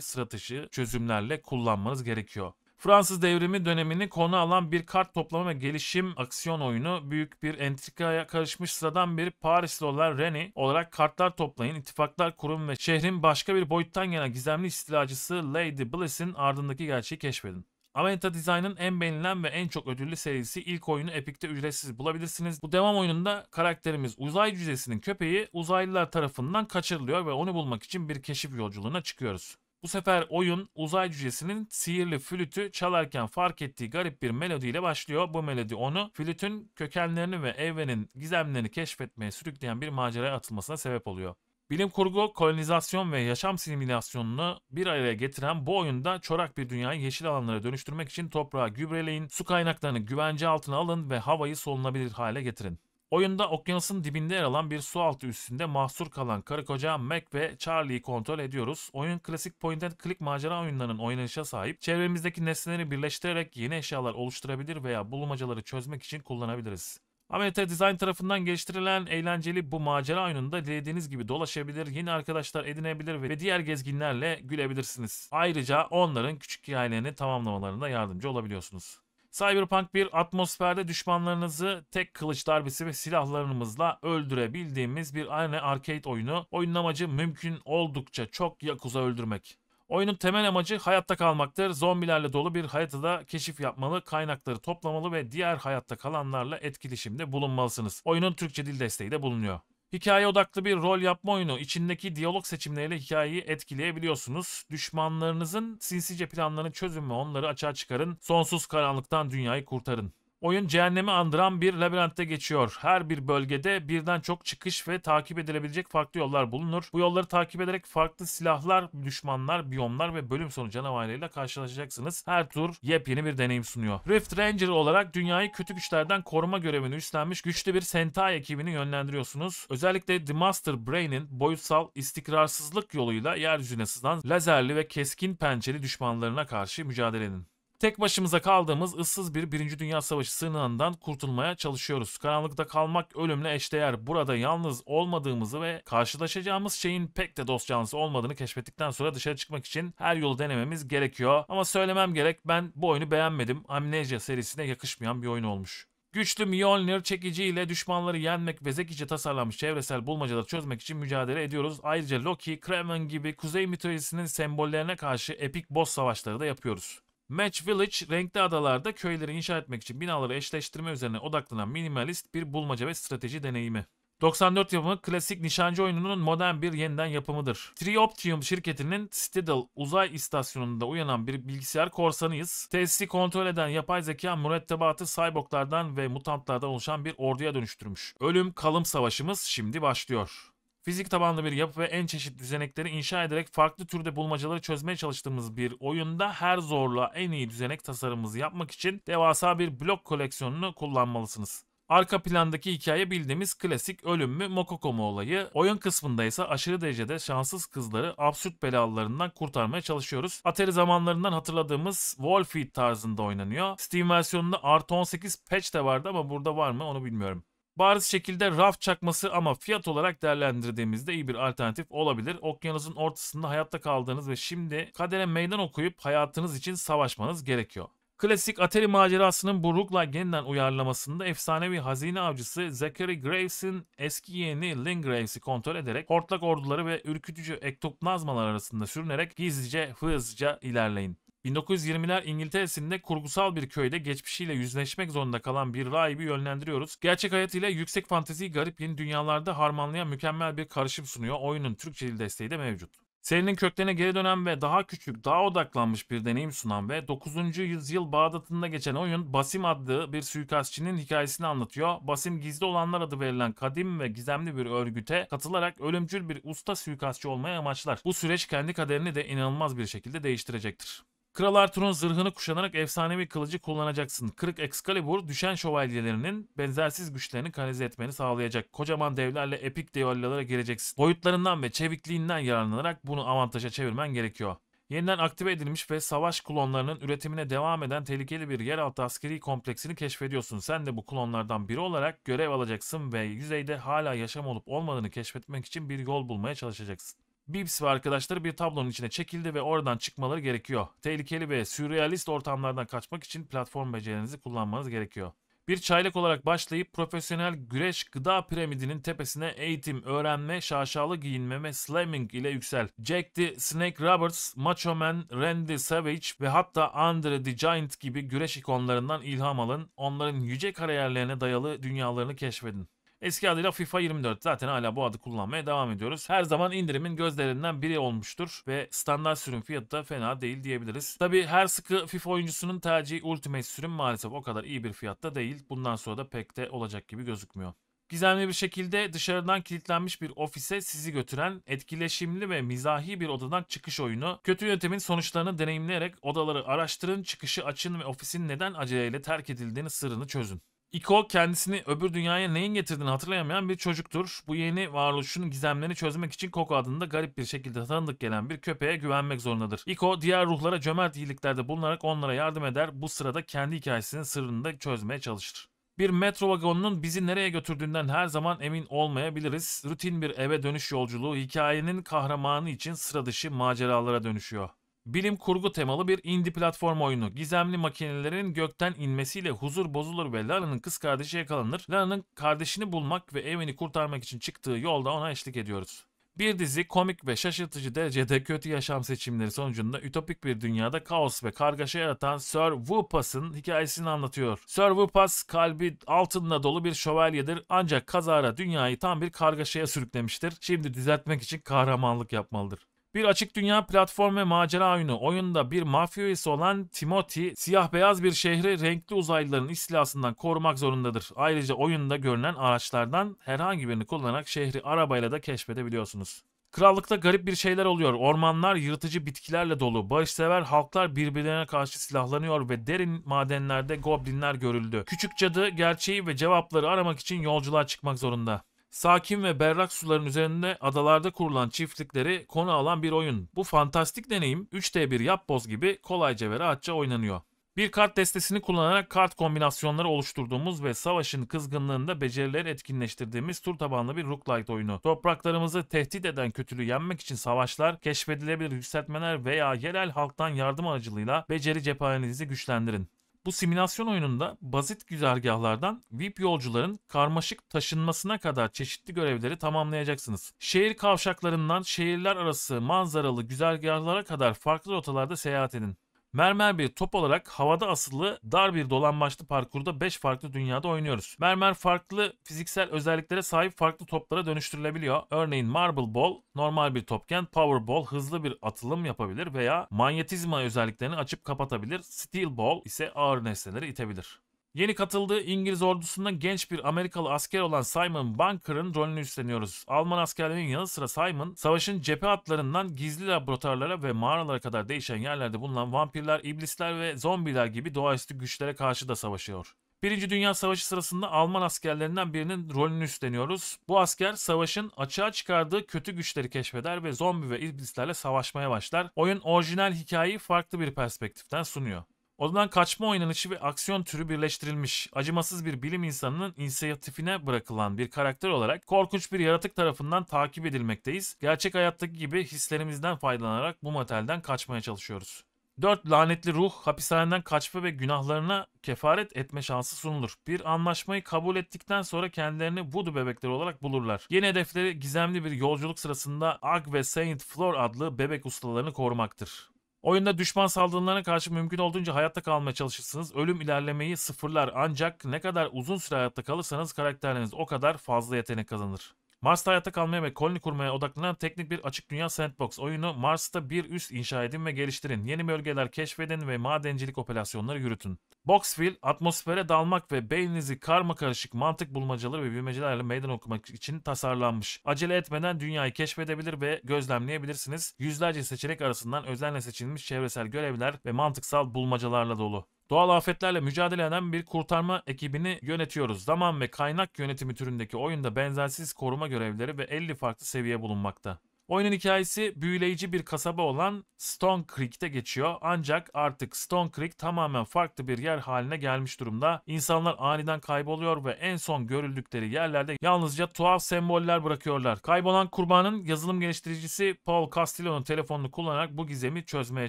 sıratışı çözümlerle kullanmanız gerekiyor. Fransız devrimi dönemini konu alan bir kart toplama ve gelişim aksiyon oyunu büyük bir entrikaya karışmış sıradan bir Parisli olan Reni olarak kartlar toplayın, ittifaklar kurun ve şehrin başka bir boyuttan gelen gizemli istilacısı Lady Bliss'in ardındaki gerçeği keşfedin. Avenita Design'ın en beğenilen ve en çok ödüllü serisi ilk oyunu Epic'te ücretsiz bulabilirsiniz. Bu devam oyununda karakterimiz uzay cücesinin köpeği uzaylılar tarafından kaçırılıyor ve onu bulmak için bir keşif yolculuğuna çıkıyoruz. Bu sefer oyun uzay cücesinin sihirli flütü çalarken fark ettiği garip bir melodiyle başlıyor. Bu melodi onu flütün kökenlerini ve evrenin gizemlerini keşfetmeye sürükleyen bir maceraya atılmasına sebep oluyor. Bilim kurgu, kolonizasyon ve yaşam simülasyonunu bir araya getiren bu oyunda çorak bir dünyayı yeşil alanlara dönüştürmek için toprağı gübreleyin, su kaynaklarını güvence altına alın ve havayı solunabilir hale getirin. Oyunda okyanusun dibinde yer alan bir su altı üstünde mahsur kalan karı koca Mac ve Charlie'yi kontrol ediyoruz. Oyun klasik point and click macera oyunlarının oynanışa sahip. Çevremizdeki nesneleri birleştirerek yeni eşyalar oluşturabilir veya bulmacaları çözmek için kullanabiliriz. Amelita Design tarafından geliştirilen eğlenceli bu macera oyununda dilediğiniz gibi dolaşabilir, yeni arkadaşlar edinebilir ve diğer gezginlerle gülebilirsiniz. Ayrıca onların küçük hikayelerini tamamlamalarında yardımcı olabiliyorsunuz. Cyberpunk bir atmosferde düşmanlarınızı tek kılıç darbesi ve silahlarımızla öldürebildiğimiz bir aynı arcade oyunu. Oyunun amacı mümkün oldukça çok yakuza öldürmek. Oyunun temel amacı hayatta kalmaktır. Zombilerle dolu bir hayatı da keşif yapmalı, kaynakları toplamalı ve diğer hayatta kalanlarla etkileşimde bulunmalısınız. Oyunun Türkçe dil desteği de bulunuyor. Hikaye odaklı bir rol yapma oyunu. İçindeki diyalog seçimleriyle hikayeyi etkileyebiliyorsunuz. Düşmanlarınızın sinsice planlarını çözün ve onları açığa çıkarın. Sonsuz karanlıktan dünyayı kurtarın. Oyun cehennemi andıran bir labirentte geçiyor. Her bir bölgede birden çok çıkış ve takip edilebilecek farklı yollar bulunur. Bu yolları takip ederek farklı silahlar, düşmanlar, biyomlar ve bölüm sonu canavarlarıyla karşılaşacaksınız. Her tur yepyeni bir deneyim sunuyor. Rift Ranger olarak dünyayı kötü güçlerden koruma görevini üstlenmiş güçlü bir Sentai ekibini yönlendiriyorsunuz. Özellikle The Master Brain'in boyutsal istikrarsızlık yoluyla yeryüzüne sızan lazerli ve keskin pençeli düşmanlarına karşı mücadele edin. Tek başımıza kaldığımız ıssız bir Birinci Dünya Savaşı sığınağından kurtulmaya çalışıyoruz. Karanlıkta kalmak ölümle eşdeğer. Burada yalnız olmadığımızı ve karşılaşacağımız şeyin pek de dost canlısı olmadığını keşfettikten sonra dışarı çıkmak için her yolu denememiz gerekiyor. Ama söylemem gerek ben bu oyunu beğenmedim. Amnesia serisine yakışmayan bir oyun olmuş. Güçlü Mjolnir çekiciyle düşmanları yenmek ve zekice tasarlanmış çevresel bulmacaları çözmek için mücadele ediyoruz. Ayrıca Loki, Kraven gibi kuzey mitolojisinin sembollerine karşı epik boss savaşları da yapıyoruz. Match Village renkli adalarda köyleri inşa etmek için binaları eşleştirme üzerine odaklanan minimalist bir bulmaca ve strateji deneyimi. 94 yapımı klasik nişancı oyununun modern bir yeniden yapımıdır. Trioptium şirketinin Citadel uzay istasyonunda uyanan bir bilgisayar korsanıyız. Tesisi kontrol eden yapay zeka mürettebatı cyborglardan ve mutantlardan oluşan bir orduya dönüştürmüş. Ölüm kalım savaşımız şimdi başlıyor. Fizik tabanlı bir yapı ve en çeşitli düzenekleri inşa ederek farklı türde bulmacaları çözmeye çalıştığımız bir oyunda her zorla en iyi düzenek tasarımımızı yapmak için devasa bir blok koleksiyonunu kullanmalısınız. Arka plandaki hikaye bildiğimiz klasik ölüm mü mokoko mu olayı. Oyun kısmında ise aşırı derecede şanssız kızları absürt belalarından kurtarmaya çalışıyoruz. Atari zamanlarından hatırladığımız Wolfie tarzında oynanıyor. Steam versiyonunda artı 18 patch de vardı ama burada var mı onu bilmiyorum. Bariz şekilde raf çakması ama fiyat olarak değerlendirdiğimizde iyi bir alternatif olabilir. Okyanusun ortasında hayatta kaldığınız ve şimdi kadere meydan okuyup hayatınız için savaşmanız gerekiyor. Klasik Atari macerasının bu Roguelike yeniden uyarlamasında efsanevi hazine avcısı Zachary Graves'in eski yeğeni Lynn Graves'i kontrol ederek hortlak orduları ve ürkütücü ektoplazmalar arasında sürünerek gizlice hızlıca ilerleyin. 1920'ler İngiltere'sinde kurgusal bir köyde geçmişiyle yüzleşmek zorunda kalan bir rahibi yönlendiriyoruz. Gerçek hayat ile yüksek fanteziyi garip yeni dünyalarda harmanlayan mükemmel bir karışım sunuyor. Oyunun Türkçe dil desteği de mevcut. Serinin köklerine geri dönen ve daha küçük, daha odaklanmış bir deneyim sunan ve 9. yüzyıl Bağdat'ında geçen oyun Basim adlı bir suikastçinin hikayesini anlatıyor. Basim gizli olanlar adı verilen kadim ve gizemli bir örgüte katılarak ölümcül bir usta suikastçı olmaya amaçlar. Bu süreç kendi kaderini de inanılmaz bir şekilde değiştirecektir. Kral Arthur'un zırhını kuşanarak efsanevi kılıcı kullanacaksın. Kırık Excalibur düşen şövalyelerinin benzersiz güçlerini kanalize etmeni sağlayacak. Kocaman devlerle epik duellara gireceksin. Boyutlarından ve çevikliğinden yararlanarak bunu avantaja çevirmen gerekiyor. Yeniden aktive edilmiş ve savaş klonlarının üretimine devam eden tehlikeli bir yeraltı askeri kompleksini keşfediyorsun. Sen de bu klonlardan biri olarak görev alacaksın ve yüzeyde hala yaşam olup olmadığını keşfetmek için bir yol bulmaya çalışacaksın. Bibbs ve arkadaşları bir tablonun içine çekildi ve oradan çıkmaları gerekiyor. Tehlikeli ve sürrealist ortamlardan kaçmak için platform becerilerinizi kullanmanız gerekiyor. Bir çaylak olarak başlayıp profesyonel güreş gıda piramidinin tepesine eğitim, öğrenme, şaşalı giyinme ve slamming ile yüksel. Jack the Snake Roberts, Macho Man, Randy Savage ve hatta Andre the Giant gibi güreş ikonlarından ilham alın. Onların yüce kariyerlerine dayalı dünyalarını keşfedin. Eski adıyla FIFA 24 zaten hala bu adı kullanmaya devam ediyoruz. Her zaman indirimin gözlerinden biri olmuştur ve standart sürüm fiyatı da fena değil diyebiliriz. Tabi her sıkı FIFA oyuncusunun tercihi Ultimate sürüm maalesef o kadar iyi bir fiyatta değil. Bundan sonra da pek de olacak gibi gözükmüyor. Gizemli bir şekilde dışarıdan kilitlenmiş bir ofise sizi götüren etkileşimli ve mizahi bir odadan çıkış oyunu, kötü yöntemin sonuçlarını deneyimleyerek odaları araştırın, çıkışı açın ve ofisin neden aceleyle terk edildiğini sırrını çözün. Iko kendisini öbür dünyaya neyin getirdiğini hatırlayamayan bir çocuktur. Bu yeni varoluşun gizemlerini çözmek için Koko adında garip bir şekilde tanıdık gelen bir köpeğe güvenmek zorundadır. Iko diğer ruhlara cömert iyiliklerde bulunarak onlara yardım eder. Bu sırada kendi hikayesinin sırrını da çözmeye çalışır. Bir metro vagonunun bizi nereye götürdüğünden her zaman emin olmayabiliriz. Rutin bir eve dönüş yolculuğu hikayenin kahramanı için sıra dışı maceralara dönüşüyor. Bilim kurgu temalı bir indie platform oyunu. Gizemli makinelerin gökten inmesiyle huzur bozulur ve Lara'nın kız kardeşi yakalanır. Lara'nın kardeşini bulmak ve evini kurtarmak için çıktığı yolda ona eşlik ediyoruz. Bir dizi komik ve şaşırtıcı derecede kötü yaşam seçimleri sonucunda ütopik bir dünyada kaos ve kargaşa yaratan Sir Wupas'ın hikayesini anlatıyor. Sir Wupas kalbi altınla dolu bir şövalyedir ancak kazara dünyayı tam bir kargaşaya sürüklemiştir. Şimdi düzeltmek için kahramanlık yapmalıdır. Bir açık dünya platform ve macera oyunu. Oyunda bir mafya üyesi olan Timothy, siyah beyaz bir şehri renkli uzaylıların istilasından korumak zorundadır. Ayrıca oyunda görünen araçlardan herhangi birini kullanarak şehri arabayla da keşfedebiliyorsunuz. Krallıkta garip bir şeyler oluyor. Ormanlar yırtıcı bitkilerle dolu. Barışsever halklar birbirlerine karşı silahlanıyor ve derin madenlerde goblinler görüldü. Küçük cadı gerçeği ve cevapları aramak için yolculuğa çıkmak zorunda. Sakin ve berrak suların üzerinde adalarda kurulan çiftlikleri konu alan bir oyun. Bu fantastik deneyim 3D1 yapboz gibi kolayca ve rahatça oynanıyor. Bir kart destesini kullanarak kart kombinasyonları oluşturduğumuz ve savaşın kızgınlığında becerileri etkinleştirdiğimiz tur tabanlı bir roguelite oyunu. Topraklarımızı tehdit eden kötülüğü yenmek için savaşlar, keşfedilebilir yükseltmeler veya yerel halktan yardım aracılığıyla beceri cephanenizi güçlendirin. Bu simülasyon oyununda basit güzergahlardan VIP yolcuların karmaşık taşınmasına kadar çeşitli görevleri tamamlayacaksınız. Şehir kavşaklarından şehirler arası manzaralı güzergahlara kadar farklı rotalarda seyahat edin. Mermer bir top olarak havada asılı dar bir dolanmaçlı parkurda 5 farklı dünyada oynuyoruz. Mermer farklı fiziksel özelliklere sahip farklı toplara dönüştürülebiliyor. Örneğin Marble Ball normal bir topken Power Ball hızlı bir atılım yapabilir veya manyetizma özelliklerini açıp kapatabilir. Steel Ball ise ağır nesneleri itebilir. Yeni katıldığı İngiliz ordusunda genç bir Amerikalı asker olan Simon Bunker'ın rolünü üstleniyoruz. Alman askerlerinin yanı sıra Simon, savaşın cephe hatlarından gizli laboratuvarlara ve mağaralara kadar değişen yerlerde bulunan vampirler, iblisler ve zombiler gibi doğaüstü güçlere karşı da savaşıyor. Birinci Dünya Savaşı sırasında Alman askerlerinden birinin rolünü üstleniyoruz. Bu asker savaşın açığa çıkardığı kötü güçleri keşfeder ve zombi ve iblislerle savaşmaya başlar. Oyun orijinal hikayeyi farklı bir perspektiften sunuyor. Odadan kaçma oynanışı ve aksiyon türü birleştirilmiş, acımasız bir bilim insanının inisiyatifine bırakılan bir karakter olarak korkunç bir yaratık tarafından takip edilmekteyiz. Gerçek hayattaki gibi hislerimizden faydalanarak bu motelden kaçmaya çalışıyoruz. 4. Lanetli ruh hapishaneden kaçma ve günahlarına kefaret etme şansı sunulur. Bir anlaşmayı kabul ettikten sonra kendilerini voodoo bebekleri olarak bulurlar. Yeni hedefleri gizemli bir yolculuk sırasında Ag ve Saint Flor adlı bebek ustalarını korumaktır. Oyunda düşman saldırılarına karşı mümkün olduğunca hayatta kalmaya çalışırsınız. Ölüm ilerlemeyi sıfırlar ancak ne kadar uzun süre hayatta kalırsanız karakterleriniz o kadar fazla yetenek kazanır. Mars'ta hayatta kalmaya ve koloni kurmaya odaklanan teknik bir açık dünya sandbox oyunu Mars'ta bir üs inşa edin ve geliştirin. Yeni bölgeler keşfedin ve madencilik operasyonları yürütün. Boxville, atmosfere dalmak ve beyninizi karma karışık mantık bulmacaları ve bilmecelerle meydan okumak için tasarlanmış. Acele etmeden dünyayı keşfedebilir ve gözlemleyebilirsiniz. Yüzlerce seçenek arasından özenle seçilmiş çevresel görevler ve mantıksal bulmacalarla dolu. Doğal afetlerle mücadele eden bir kurtarma ekibini yönetiyoruz. Zaman ve kaynak yönetimi türündeki oyunda benzersiz koruma görevleri ve 50 farklı seviye bulunmakta. Oyunun hikayesi büyüleyici bir kasaba olan Stone Creek'te geçiyor. Ancak artık Stone Creek tamamen farklı bir yer haline gelmiş durumda. İnsanlar aniden kayboluyor ve en son görüldükleri yerlerde yalnızca tuhaf semboller bırakıyorlar. Kaybolan kurbanın yazılım geliştiricisi Paul Castillo'nun telefonunu kullanarak bu gizemi çözmeye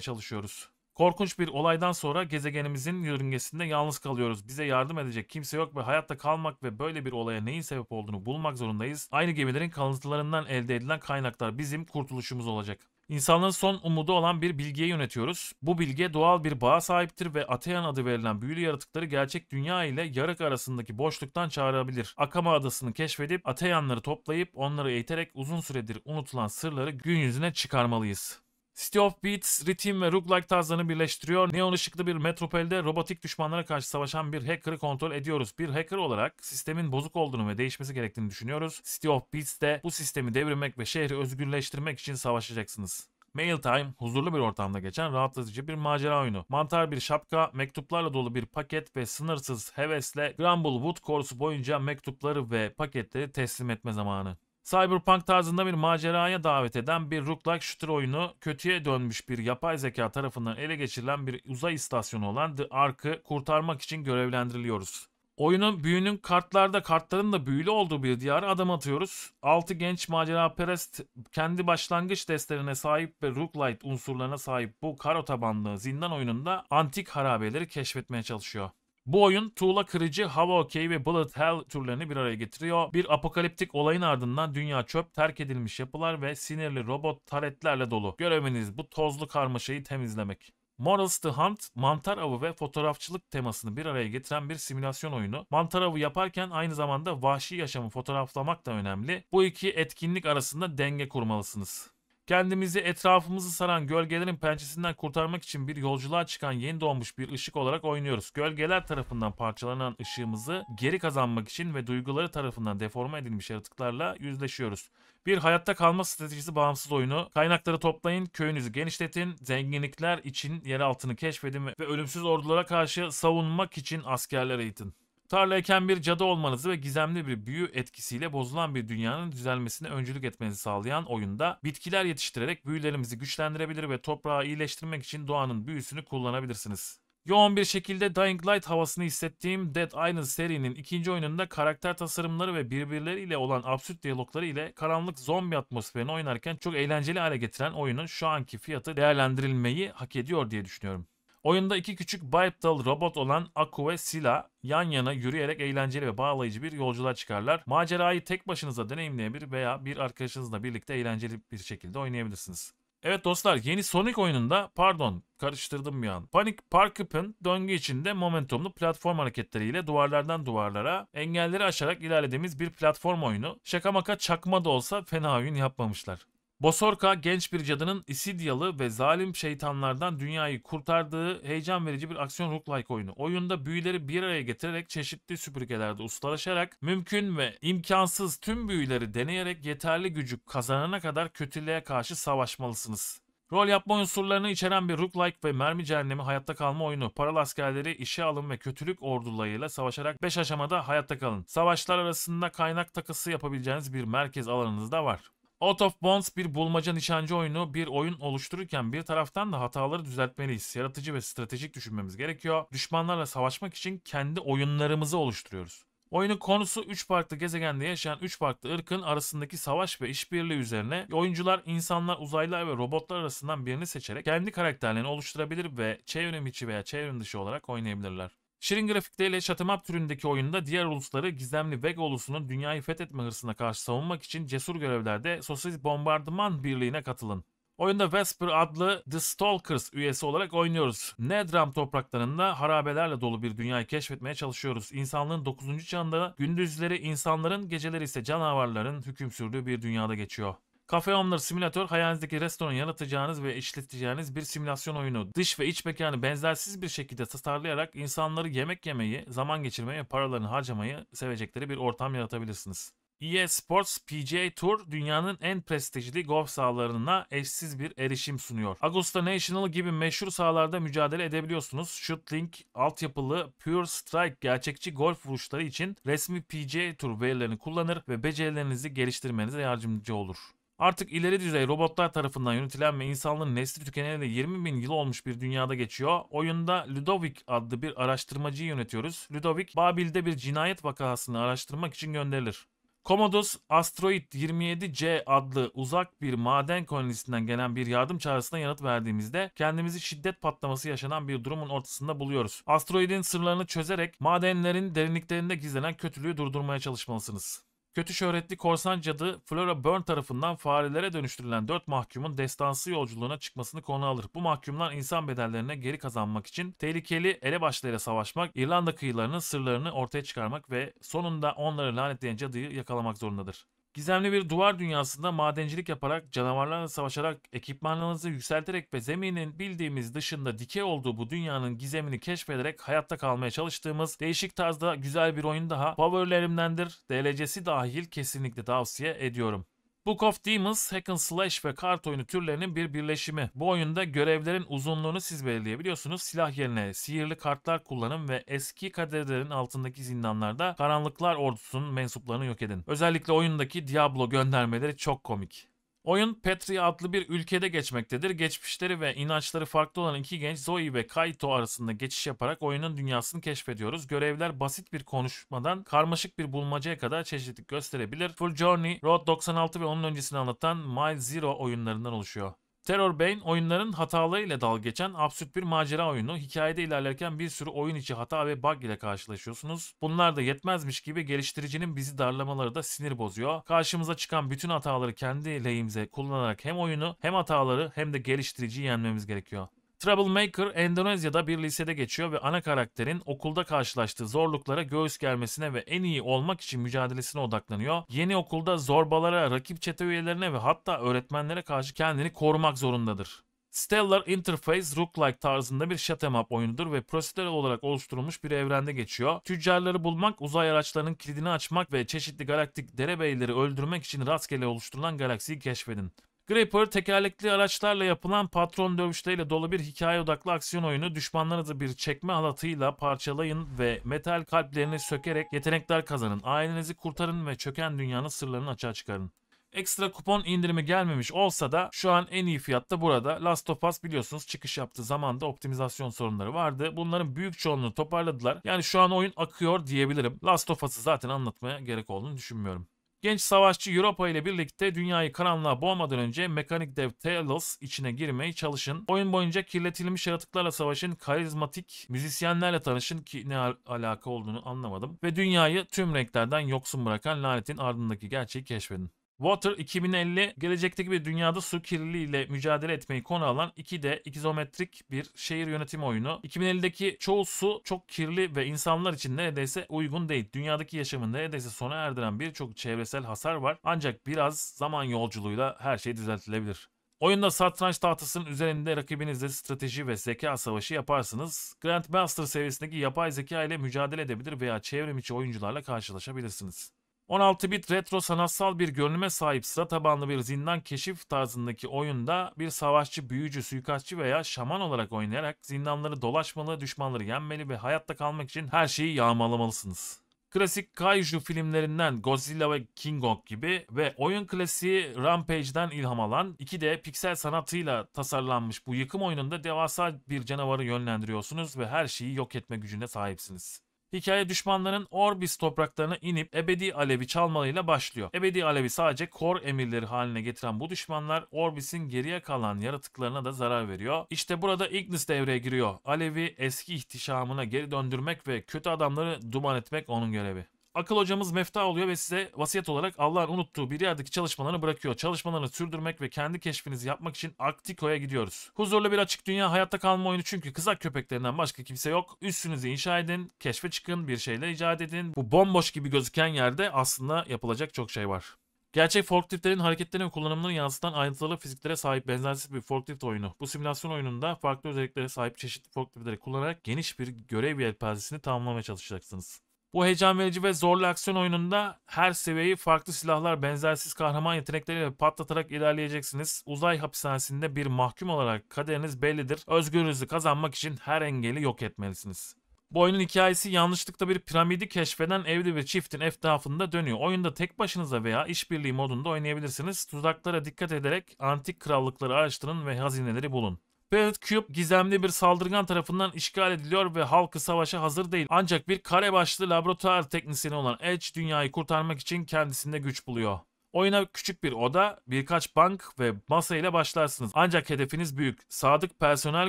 çalışıyoruz. Korkunç bir olaydan sonra gezegenimizin yörüngesinde yalnız kalıyoruz. Bize yardım edecek kimse yok ve hayatta kalmak ve böyle bir olaya neyin sebep olduğunu bulmak zorundayız. Aynı gemilerin kalıntılarından elde edilen kaynaklar bizim kurtuluşumuz olacak. İnsanlığın son umudu olan bir bilgiye yönetiyoruz. Bu bilge doğal bir bağa sahiptir ve Ateyan adı verilen büyülü yaratıkları gerçek dünya ile yarık arasındaki boşluktan çağırabilir. Akama adasını keşfedip Ateyanları toplayıp onları eğiterek uzun süredir unutulan sırları gün yüzüne çıkarmalıyız. City of Beats, ritim ve roguelike tarzlarını birleştiriyor. Neon ışıklı bir metropolde robotik düşmanlara karşı savaşan bir hacker'ı kontrol ediyoruz. Bir hacker olarak sistemin bozuk olduğunu ve değişmesi gerektiğini düşünüyoruz. City of Beats'te bu sistemi devirmek ve şehri özgürleştirmek için savaşacaksınız. Mail Time, huzurlu bir ortamda geçen rahatlatıcı bir macera oyunu. Mantar bir şapka, mektuplarla dolu bir paket ve sınırsız hevesle Grumble Wood korusu boyunca mektupları ve paketleri teslim etme zamanı. Cyberpunk tarzında bir maceraya davet eden bir roguelike shooter oyunu kötüye dönmüş bir yapay zeka tarafından ele geçirilen bir uzay istasyonu olan The Ark'ı kurtarmak için görevlendiriliyoruz. Oyunun büyünün kartlarda kartların da büyülü olduğu bir diyara adım atıyoruz. 6 genç macera perest kendi başlangıç destlerine sahip ve roguelite unsurlarına sahip bu karo tabanlı zindan oyununda antik harabeleri keşfetmeye çalışıyor. Bu oyun tuğla kırıcı, hava okey ve bullet hell türlerini bir araya getiriyor. Bir apokaliptik olayın ardından dünya çöp, terk edilmiş yapılar ve sinirli robot taretlerle dolu. Göreviniz bu tozlu karmaşayı temizlemek. Morals the Hunt, mantar avı ve fotoğrafçılık temasını bir araya getiren bir simülasyon oyunu. Mantar avı yaparken aynı zamanda vahşi yaşamı fotoğraflamak da önemli. Bu iki etkinlik arasında denge kurmalısınız. Kendimizi etrafımızı saran gölgelerin pençesinden kurtarmak için bir yolculuğa çıkan yeni doğmuş bir ışık olarak oynuyoruz. Gölgeler tarafından parçalanan ışığımızı geri kazanmak için ve duyguları tarafından deforme edilmiş yaratıklarla yüzleşiyoruz. Bir hayatta kalma stratejisi bağımsız oyunu. Kaynakları toplayın, köyünüzü genişletin, zenginlikler için yer altını keşfedin ve ölümsüz ordulara karşı savunmak için askerler eğitin. Tarlayken bir cadı olmanızı ve gizemli bir büyü etkisiyle bozulan bir dünyanın düzelmesine öncülük etmenizi sağlayan oyunda bitkiler yetiştirerek büyülerimizi güçlendirebilir ve toprağı iyileştirmek için doğanın büyüsünü kullanabilirsiniz. Yoğun bir şekilde Dying Light havasını hissettiğim Dead Island serinin ikinci oyununda karakter tasarımları ve birbirleriyle olan absürt diyalogları ile karanlık zombi atmosferini oynarken çok eğlenceli hale getiren oyunun şu anki fiyatı değerlendirilmeyi hak ediyor diye düşünüyorum. Oyunda iki küçük Bipedal robot olan Aku ve Sila yan yana yürüyerek eğlenceli ve bağlayıcı bir yolculuğa çıkarlar. Macerayı tek başınıza deneyimleyebilir veya bir arkadaşınızla birlikte eğlenceli bir şekilde oynayabilirsiniz. Evet dostlar yeni Sonic oyununda pardon karıştırdım bir an. Panic Parkup'ın döngü içinde momentumlu platform hareketleriyle duvarlardan duvarlara engelleri aşarak ilerlediğimiz bir platform oyunu. Şaka maka çakma da olsa fena oyun yapmamışlar. Bosorka genç bir cadının isidyalı ve zalim şeytanlardan dünyayı kurtardığı heyecan verici bir aksiyon roguelike oyunu. Oyunda büyüleri bir araya getirerek çeşitli süpürgelerde ustalaşarak mümkün ve imkansız tüm büyüleri deneyerek yeterli gücü kazanana kadar kötülüğe karşı savaşmalısınız. Rol yapma unsurlarını içeren bir roguelike ve mermi cehennemi hayatta kalma oyunu. Paralı askerleri işe alın ve kötülük ordularıyla savaşarak 5 aşamada hayatta kalın. Savaşlar arasında kaynak takısı yapabileceğiniz bir merkez alanınız da var. Out of Bonds bir bulmaca nişancı oyunu bir oyun oluştururken bir taraftan da hataları düzeltmeliyiz. Yaratıcı ve stratejik düşünmemiz gerekiyor. Düşmanlarla savaşmak için kendi oyunlarımızı oluşturuyoruz. Oyunun konusu 3 farklı gezegende yaşayan 3 farklı ırkın arasındaki savaş ve işbirliği üzerine oyuncular insanlar, uzaylılar ve robotlar arasından birini seçerek kendi karakterlerini oluşturabilir ve çevrim içi veya çevrim dışı olarak oynayabilirler. Şirin grafikteyle Shut'em Up türündeki oyunda diğer ulusları gizemli Vega ulusunun dünyayı fethetme hırsına karşı savunmak için cesur görevlerde Sosis Bombardıman Birliği'ne katılın. Oyunda Vesper adlı The Stalkers üyesi olarak oynuyoruz. Nedram topraklarında harabelerle dolu bir dünyayı keşfetmeye çalışıyoruz. İnsanlığın 9. çağında gündüzleri insanların, geceleri ise canavarların hüküm sürdüğü bir dünyada geçiyor. Cafe Owner Simülatör hayalinizdeki restoran yaratacağınız ve işleteceğiniz bir simülasyon oyunu. Dış ve iç mekanı benzersiz bir şekilde tasarlayarak insanları yemek yemeyi, zaman geçirmeyi ve paralarını harcamayı sevecekleri bir ortam yaratabilirsiniz. EA Sports PGA Tour dünyanın en prestijli golf sahalarına eşsiz bir erişim sunuyor. Augusta National gibi meşhur sahalarda mücadele edebiliyorsunuz. Shootlink, altyapılı Pure Strike gerçekçi golf vuruşları için resmi PGA Tour verilerini kullanır ve becerilerinizi geliştirmenize yardımcı olur. Artık ileri düzey robotlar tarafından yönetilen ve insanlığın nesli tükenene de 20 bin yıl olmuş bir dünyada geçiyor. Oyunda Ludovic adlı bir araştırmacıyı yönetiyoruz. Ludovic, Babil'de bir cinayet vakasını araştırmak için gönderilir. Commodus, Asteroid 27C adlı uzak bir maden kolonisinden gelen bir yardım çağrısına yanıt verdiğimizde kendimizi şiddet patlaması yaşanan bir durumun ortasında buluyoruz. Asteroidin sırlarını çözerek madenlerin derinliklerinde gizlenen kötülüğü durdurmaya çalışmalısınız. Kötü şöhretli korsan cadı Flora Burn tarafından farelere dönüştürülen dört mahkumun destansı yolculuğuna çıkmasını konu alır. Bu mahkumlar insan bedellerine geri kazanmak için tehlikeli elebaşlarıyla savaşmak, İrlanda kıyılarının sırlarını ortaya çıkarmak ve sonunda onları lanetleyen cadıyı yakalamak zorundadır. Gizemli bir duvar dünyasında madencilik yaparak, canavarlarla savaşarak, ekipmanlarınızı yükselterek ve zeminin bildiğimiz dışında dikey olduğu bu dünyanın gizemini keşfederek hayatta kalmaya çalıştığımız değişik tarzda güzel bir oyun daha favorilerimdendir. DLC'si dahil kesinlikle tavsiye ediyorum. Book of Demons hack and slash ve kart oyunu türlerinin bir birleşimi. Bu oyunda görevlerin uzunluğunu siz belirleyebiliyorsunuz. Silah yerine sihirli kartlar kullanın ve eski kaderlerin altındaki zindanlarda karanlıklar ordusunun mensuplarını yok edin. Özellikle oyundaki Diablo göndermeleri çok komik. Oyun Petria adlı bir ülkede geçmektedir. Geçmişleri ve inançları farklı olan iki genç Zoe ve Kaito arasında geçiş yaparak oyunun dünyasını keşfediyoruz. Görevler basit bir konuşmadan karmaşık bir bulmacaya kadar çeşitlik gösterebilir. Full Journey, Road 96 ve onun öncesini anlatan Mile Zero oyunlarından oluşuyor. Terror Bane oyunların hatalarıyla dalga geçen absürt bir macera oyunu. Hikayede ilerlerken bir sürü oyun içi hata ve bug ile karşılaşıyorsunuz. Bunlar da yetmezmiş gibi geliştiricinin bizi darlamaları da sinir bozuyor. Karşımıza çıkan bütün hataları kendi lehimize kullanarak hem oyunu hem hataları hem de geliştiriciyi yenmemiz gerekiyor. Troublemaker Endonezya'da bir lisede geçiyor ve ana karakterin okulda karşılaştığı zorluklara göğüs gelmesine ve en iyi olmak için mücadelesine odaklanıyor. Yeni okulda zorbalara, rakip çete üyelerine ve hatta öğretmenlere karşı kendini korumak zorundadır. Stellar Interface roguelike tarzında bir shoot'em up oyunudur ve prosedürel olarak oluşturulmuş bir evrende geçiyor. Tüccarları bulmak, uzay araçlarının kilidini açmak ve çeşitli galaktik derebeyleri öldürmek için rastgele oluşturulan galaksiyi keşfedin. Grapper tekerlekli araçlarla yapılan patron dövüşleriyle dolu bir hikaye odaklı aksiyon oyunu düşmanlarınızı bir çekme halatıyla parçalayın ve metal kalplerini sökerek yetenekler kazanın. Ailenizi kurtarın ve çöken dünyanın sırlarını açığa çıkarın. Ekstra kupon indirimi gelmemiş olsa da şu an en iyi fiyatta burada. Last of Us biliyorsunuz çıkış yaptığı zaman da optimizasyon sorunları vardı. Bunların büyük çoğunluğunu toparladılar. Yani şu an oyun akıyor diyebilirim. Last of Us'ı zaten anlatmaya gerek olduğunu düşünmüyorum. Genç savaşçı Europa ile birlikte dünyayı karanlığa boğmadan önce mekanik dev Talos içine girmeyi çalışın. Oyun boyunca kirletilmiş yaratıklarla savaşın, karizmatik müzisyenlerle tanışın ki ne al alaka olduğunu anlamadım. Ve dünyayı tüm renklerden yoksun bırakan lanetin ardındaki gerçeği keşfedin. Water 2050 gelecekteki bir dünyada su kirliliği ile mücadele etmeyi konu alan 2D ikizometrik bir şehir yönetim oyunu. 2050'deki çoğu su çok kirli ve insanlar için neredeyse uygun değil. Dünyadaki yaşamın neredeyse sona erdiren birçok çevresel hasar var ancak biraz zaman yolculuğuyla her şey düzeltilebilir. Oyunda satranç tahtasının üzerinde rakibinizle strateji ve zeka savaşı yaparsınız. Grandmaster seviyesindeki yapay zeka ile mücadele edebilir veya çevrimiçi oyuncularla karşılaşabilirsiniz. 16 bit retro sanatsal bir görünüme sahip sıra tabanlı bir zindan keşif tarzındaki oyunda bir savaşçı, büyücü, suikastçı veya şaman olarak oynayarak zindanları dolaşmalı, düşmanları yenmeli ve hayatta kalmak için her şeyi yağmalamalısınız. Klasik kaiju filmlerinden Godzilla ve King Kong gibi ve oyun klasiği Rampage'den ilham alan 2D piksel sanatıyla tasarlanmış bu yıkım oyununda devasa bir canavarı yönlendiriyorsunuz ve her şeyi yok etme gücüne sahipsiniz. Hikaye düşmanların Orbis topraklarına inip ebedi alevi çalmalıyla başlıyor. Ebedi alevi sadece kor emirleri haline getiren bu düşmanlar Orbis'in geriye kalan yaratıklarına da zarar veriyor. İşte burada Ignis devreye giriyor. Alevi eski ihtişamına geri döndürmek ve kötü adamları duman etmek onun görevi. Akıl hocamız mefta oluyor ve size vasiyet olarak Allah'ın unuttuğu bir yerdeki çalışmalarını bırakıyor. Çalışmalarını sürdürmek ve kendi keşfinizi yapmak için Aktiko'ya gidiyoruz. Huzurlu bir açık dünya hayatta kalma oyunu çünkü kızak köpeklerinden başka kimse yok. Üstünüzü inşa edin, keşfe çıkın, bir şeyler icat edin. Bu bomboş gibi gözüken yerde aslında yapılacak çok şey var. Gerçek forkliftlerin hareketlerini ve kullanımlarını yansıtan ayrıntılı fiziklere sahip benzersiz bir forklift oyunu. Bu simülasyon oyununda farklı özelliklere sahip çeşitli forkliftleri kullanarak geniş bir görev yelpazesini tamamlamaya çalışacaksınız. Bu heyecan verici ve zorlu aksiyon oyununda her seviyeyi farklı silahlar, benzersiz kahraman yetenekleriyle patlatarak ilerleyeceksiniz. Uzay hapishanesinde bir mahkum olarak kaderiniz bellidir. Özgürlüğünüzü kazanmak için her engeli yok etmelisiniz. Bu oyunun hikayesi yanlışlıkla bir piramidi keşfeden evli bir çiftin etrafında dönüyor. Oyunda tek başınıza veya işbirliği modunda oynayabilirsiniz. Tuzaklara dikkat ederek antik krallıkları araştırın ve hazineleri bulun. Velvet Cube gizemli bir saldırgan tarafından işgal ediliyor ve halkı savaşa hazır değil. Ancak bir kare başlı laboratuvar teknisyeni olan Edge dünyayı kurtarmak için kendisinde güç buluyor. Oyuna küçük bir oda, birkaç bank ve masa ile başlarsınız. Ancak hedefiniz büyük. Sadık personel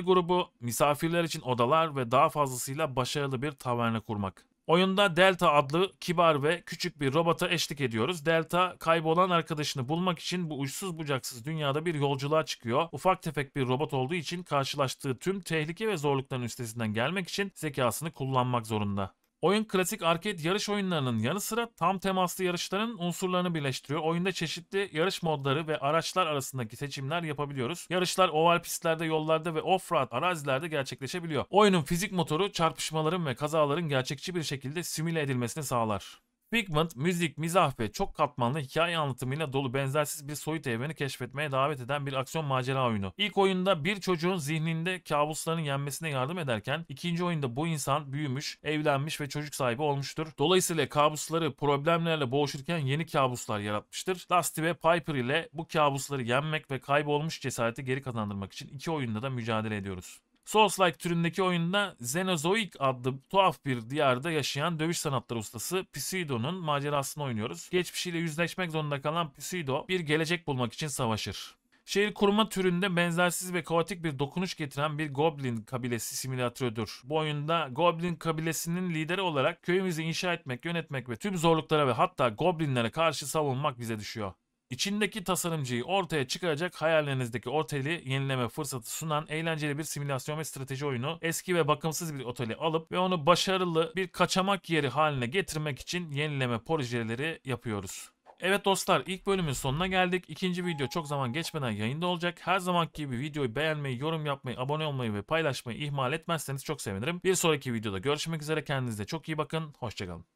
grubu, misafirler için odalar ve daha fazlasıyla başarılı bir taverna kurmak. Oyunda Delta adlı kibar ve küçük bir robota eşlik ediyoruz. Delta kaybolan arkadaşını bulmak için bu uçsuz bucaksız dünyada bir yolculuğa çıkıyor. Ufak tefek bir robot olduğu için karşılaştığı tüm tehlike ve zorlukların üstesinden gelmek için zekasını kullanmak zorunda. Oyun klasik arcade yarış oyunlarının yanı sıra tam temaslı yarışların unsurlarını birleştiriyor. Oyunda çeşitli yarış modları ve araçlar arasındaki seçimler yapabiliyoruz. Yarışlar oval pistlerde, yollarda ve off-road arazilerde gerçekleşebiliyor. Oyunun fizik motoru çarpışmaların ve kazaların gerçekçi bir şekilde simüle edilmesini sağlar. Figment, müzik, mizah ve çok katmanlı hikaye anlatımıyla dolu benzersiz bir soyut evreni keşfetmeye davet eden bir aksiyon macera oyunu. İlk oyunda bir çocuğun zihninde kabusların yenmesine yardım ederken ikinci oyunda bu insan büyümüş, evlenmiş ve çocuk sahibi olmuştur. Dolayısıyla kabusları problemlerle boğuşurken yeni kabuslar yaratmıştır. Dusty ve Piper ile bu kabusları yenmek ve kaybolmuş cesareti geri kazandırmak için iki oyunda da mücadele ediyoruz. Souls-like türündeki oyunda Xenozoic adlı tuhaf bir diyarda yaşayan dövüş sanatları ustası Pseudo'nun macerasını oynuyoruz. Geçmişiyle yüzleşmek zorunda kalan Pseudo bir gelecek bulmak için savaşır. Şehir kurma türünde benzersiz ve kaotik bir dokunuş getiren bir Goblin kabilesi simülatördür. Bu oyunda Goblin kabilesinin lideri olarak köyümüzü inşa etmek, yönetmek ve tüm zorluklara ve hatta Goblinlere karşı savunmak bize düşüyor. İçindeki tasarımcıyı ortaya çıkaracak hayallerinizdeki oteli yenileme fırsatı sunan eğlenceli bir simülasyon ve strateji oyunu eski ve bakımsız bir oteli alıp ve onu başarılı bir kaçamak yeri haline getirmek için yenileme projeleri yapıyoruz. Evet dostlar ilk bölümün sonuna geldik. İkinci video çok zaman geçmeden yayında olacak. Her zamanki gibi videoyu beğenmeyi, yorum yapmayı, abone olmayı ve paylaşmayı ihmal etmezseniz çok sevinirim. Bir sonraki videoda görüşmek üzere. Kendinize çok iyi bakın. Hoşçakalın.